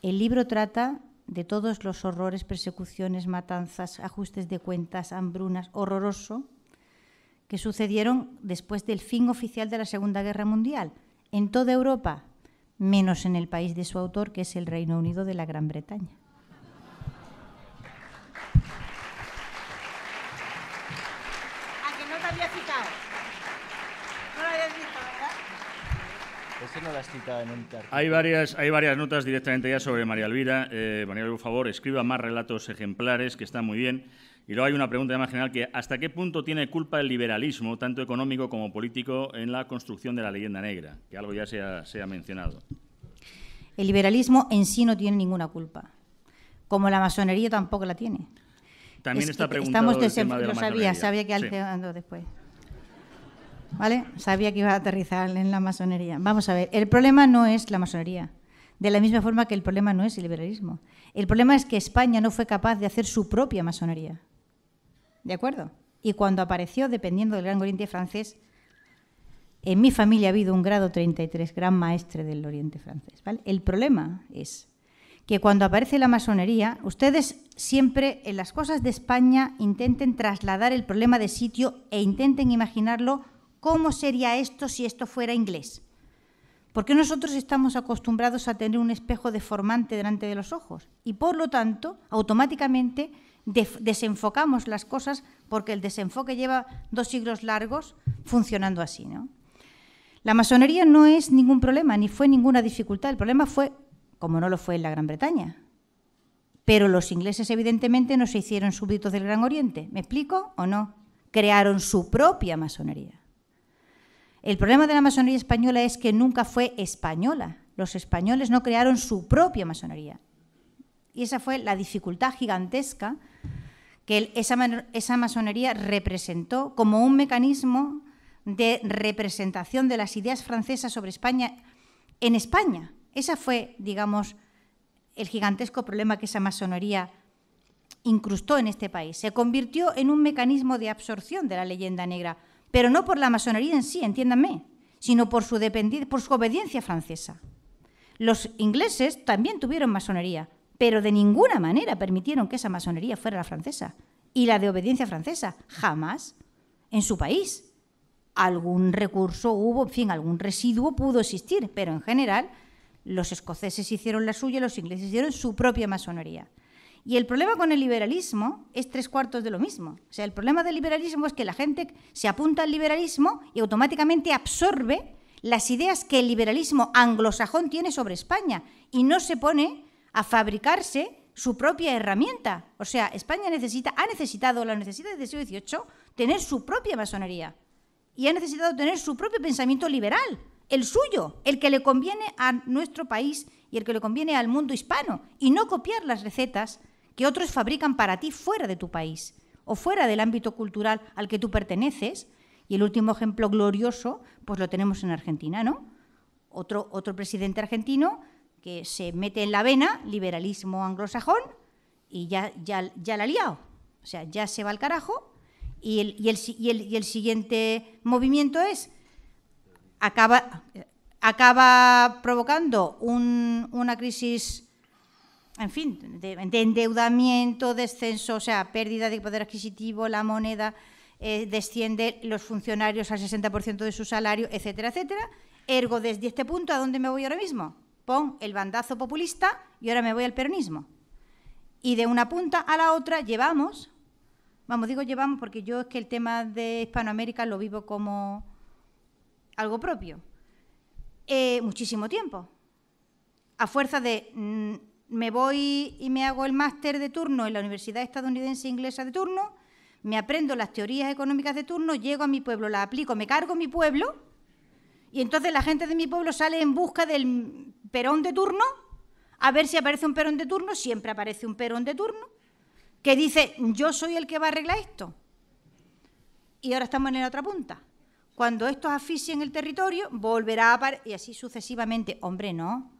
El libro trata de todos los horrores, persecuciones, matanzas, ajustes de cuentas, hambrunas, horroroso, que sucedieron después del fin oficial de la Segunda Guerra Mundial en toda Europa, menos en el país de su autor, que es el Reino Unido de la Gran Bretaña. hay varias, hay varias notas directamente ya sobre María Elvira. Eh, María, por favor, escriba más relatos ejemplares, que están muy bien. Y luego hay una pregunta más general que ¿hasta qué punto tiene culpa el liberalismo, tanto económico como político, en la construcción de la leyenda negra? Que algo ya se ha, mencionado. El liberalismo en sí no tiene ninguna culpa, como la masonería tampoco la tiene. También está preguntado de Lo sabía, sabía que sí. Ah, después. ¿vale? Sabía que iba a aterrizar en la masonería. Vamos a ver, el problema no es la masonería, de la misma forma que el problema no es el liberalismo. El problema es que España no fue capaz de hacer su propia masonería. ¿De acuerdo? Y cuando apareció, dependiendo del Gran Oriente francés, en mi familia ha habido un grado 33, gran maestre del Oriente francés. ¿vale? El problema es que cuando aparece la masonería, ustedes siempre en las cosas de España intenten trasladar el problema de sitio e intenten imaginarlo ¿Cómo sería esto si esto fuera inglés? Porque nosotros estamos acostumbrados a tener un espejo deformante delante de los ojos? Y por lo tanto, automáticamente desenfocamos las cosas porque el desenfoque lleva dos siglos largos funcionando así. ¿no? La masonería no es ningún problema, ni fue ninguna dificultad. El problema fue, como no lo fue en la Gran Bretaña, pero los ingleses evidentemente no se hicieron súbditos del Gran Oriente. ¿Me explico o no? Crearon su propia masonería. El problema de la masonería española es que nunca fue española. Los españoles no crearon su propia masonería. Y esa fue la dificultad gigantesca que esa, masonería representó como un mecanismo de representación de las ideas francesas sobre España en España. Ese fue, digamos, el gigantesco problema que esa masonería incrustó en este país. Se convirtió en un mecanismo de absorción de la leyenda negra pero no por la masonería en sí, entiéndanme, sino por su, por su obediencia francesa. Los ingleses también tuvieron masonería, pero de ninguna manera permitieron que esa masonería fuera la francesa. Y la de obediencia francesa, jamás, en su país. Algún recurso hubo, en fin, algún residuo pudo existir, pero en general los escoceses hicieron la suya, y los ingleses hicieron su propia masonería. Y el problema con el liberalismo es tres cuartos de lo mismo. O sea, el problema del liberalismo es que la gente se apunta al liberalismo y automáticamente absorbe las ideas que el liberalismo anglosajón tiene sobre España y no se pone a fabricarse su propia herramienta. O sea, España necesita, ha necesitado, la necesidad desde el siglo XVIII, tener su propia masonería y ha necesitado tener su propio pensamiento liberal, el suyo, el que le conviene a nuestro país y el que le conviene al mundo hispano, y no copiar las recetas que otros fabrican para ti fuera de tu país o fuera del ámbito cultural al que tú perteneces. Y el último ejemplo glorioso, pues lo tenemos en Argentina, ¿no? Otro, otro presidente argentino que se mete en la vena, liberalismo anglosajón, y ya, ya, la ha liado. O sea, ya se va al carajo. Y el, y el, y el, siguiente movimiento es, acaba, acaba provocando una crisis en fin, de, endeudamiento, descenso, o sea, pérdida de poder adquisitivo, la moneda eh, desciende los funcionarios al 60% de su salario, etcétera, etcétera. Ergo, desde este punto, ¿a dónde me voy ahora mismo? Pon el bandazo populista y ahora me voy al peronismo. Y de una punta a la otra llevamos, vamos, digo llevamos porque yo es que el tema de Hispanoamérica lo vivo como algo propio, eh, muchísimo tiempo. A fuerza de... Mm, me voy y me hago el máster de turno en la Universidad Estadounidense Inglesa de turno, me aprendo las teorías económicas de turno, llego a mi pueblo, las aplico, me cargo mi pueblo, y entonces la gente de mi pueblo sale en busca del perón de turno, a ver si aparece un perón de turno, siempre aparece un perón de turno, que dice, yo soy el que va a arreglar esto. Y ahora estamos en la otra punta. Cuando estos en el territorio, volverá a aparecer, y así sucesivamente. Hombre, no,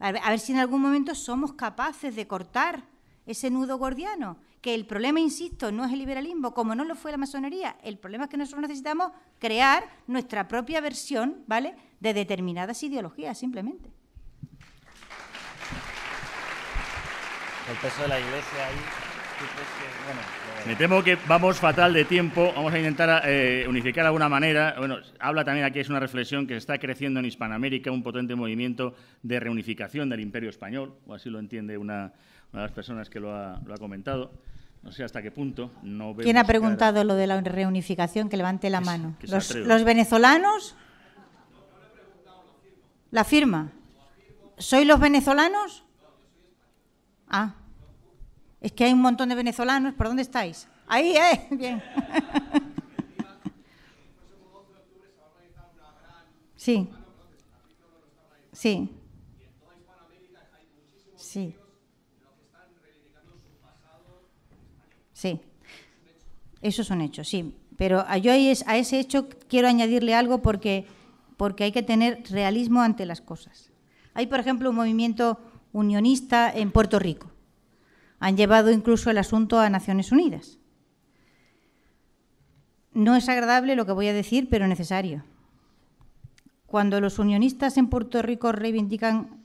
a ver, si en algún momento somos capaces de cortar ese nudo gordiano. Que el problema, insisto, no es el liberalismo, como no lo fue la masonería. El problema es que nosotros necesitamos crear nuestra propia versión, ¿vale?, de determinadas ideologías, simplemente. El peso de la iglesia me temo que vamos fatal de tiempo. Vamos a intentar eh, unificar de alguna manera. Bueno, habla también aquí, es una reflexión que está creciendo en Hispanoamérica un potente movimiento de reunificación del imperio español, o así lo entiende una, de las personas que lo ha, comentado. No sé hasta qué punto. ¿Quién ha preguntado lo de la reunificación? Que levante la mano. Los, los, venezolanos? ¿La firma? ¿Soy los venezolanos? Ah. Es que hay un montón de venezolanos. ¿Por dónde estáis? Ahí, ¿eh? Bien. Sí. Sí. Sí. Sí. Eso es un hecho, sí. Pero yo a ese hecho quiero añadirle algo porque, porque hay que tener realismo ante las cosas. Hay, por ejemplo, un movimiento unionista en Puerto Rico han llevado incluso el asunto a Naciones Unidas. No es agradable lo que voy a decir, pero necesario. Cuando los unionistas en Puerto Rico reivindican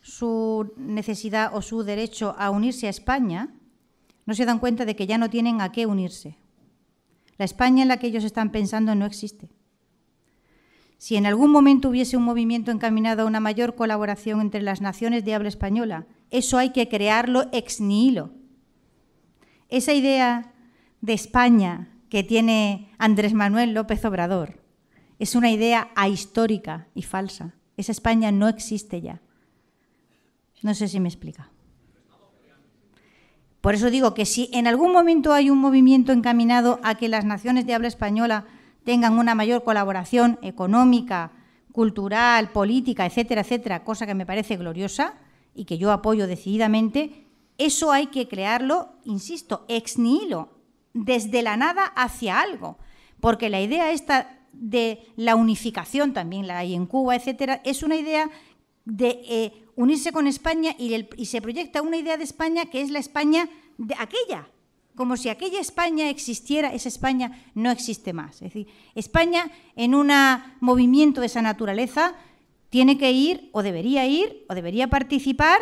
su necesidad o su derecho a unirse a España, no se dan cuenta de que ya no tienen a qué unirse. La España en la que ellos están pensando no existe. Si en algún momento hubiese un movimiento encaminado a una mayor colaboración entre las naciones de habla española eso hay que crearlo ex nihilo. Esa idea de España que tiene Andrés Manuel López Obrador es una idea ahistórica y falsa. Esa España no existe ya. No sé si me explica. Por eso digo que si en algún momento hay un movimiento encaminado a que las naciones de habla española tengan una mayor colaboración económica, cultural, política, etcétera, etcétera, cosa que me parece gloriosa, y que yo apoyo decididamente, eso hay que crearlo, insisto, ex nihilo, desde la nada hacia algo. Porque la idea esta de la unificación, también la hay en Cuba, etcétera, es una idea de eh, unirse con España y, y, se proyecta una idea de España que es la España de aquella, como si aquella España existiera, esa España no existe más. Es decir, España en un movimiento de esa naturaleza tiene que ir o debería ir o debería participar,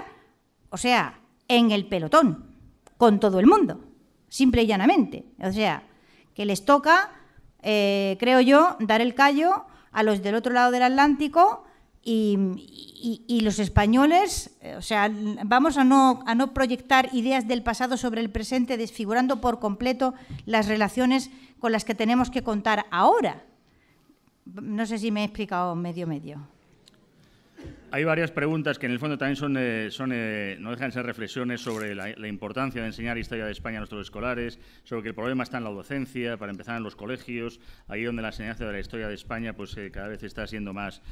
o sea, en el pelotón, con todo el mundo, simple y llanamente. O sea, que les toca, eh, creo yo, dar el callo a los del otro lado del Atlántico y, y, los españoles, eh, o sea, vamos a no, a no proyectar ideas del pasado sobre el presente, desfigurando por completo las relaciones con las que tenemos que contar ahora. No sé si me he explicado medio medio. Hay varias preguntas que en el fondo también son, eh, eh, no dejan ser reflexiones sobre la, importancia de enseñar historia de España a nuestros escolares, sobre que el problema está en la docencia, para empezar en los colegios, ahí donde la enseñanza de la historia de España pues eh, cada vez está siendo más,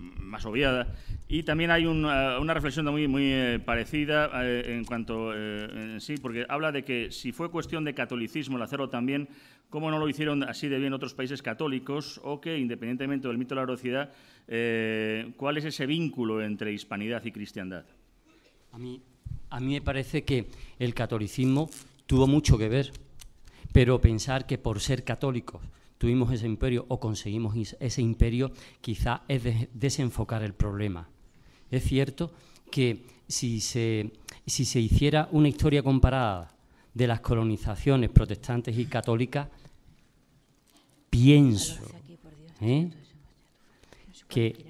más obviada. Y también hay una, reflexión muy, parecida en cuanto en sí, porque habla de que si fue cuestión de catolicismo el hacerlo también, ¿Cómo no lo hicieron así de bien otros países católicos, o que, independientemente del mito de la heroicidad, eh, ¿cuál es ese vínculo entre hispanidad y cristiandad? A mí, a mí me parece que el catolicismo tuvo mucho que ver, pero pensar que por ser católicos tuvimos ese imperio o conseguimos ese imperio quizá es desenfocar el problema. Es cierto que si se, si se hiciera una historia comparada de las colonizaciones protestantes y católicas, pienso ¿eh? que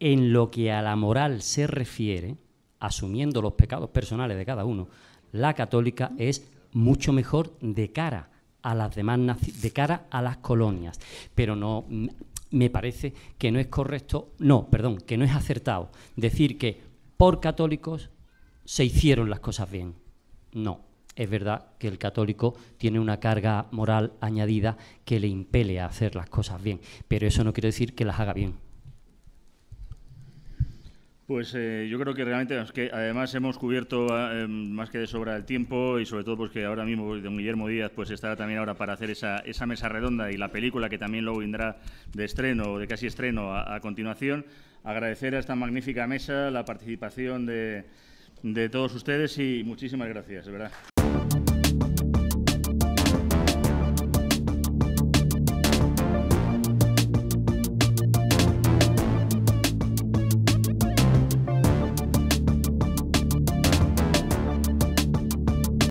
en lo que a la moral se refiere, asumiendo los pecados personales de cada uno, la católica es mucho mejor de cara a las de cara a las colonias, pero no me parece que no es correcto, no, perdón, que no es acertado decir que por católicos se hicieron las cosas bien. No, es verdad que el católico tiene una carga moral añadida que le impele a hacer las cosas bien, pero eso no quiere decir que las haga bien. Pues eh, yo creo que realmente, además hemos cubierto eh, más que de sobra el tiempo y sobre todo porque ahora mismo don Guillermo Díaz pues estará también ahora para hacer esa, mesa redonda y la película que también luego vendrá de estreno o de casi estreno a, continuación. Agradecer a esta magnífica mesa la participación de, todos ustedes y muchísimas gracias, verdad.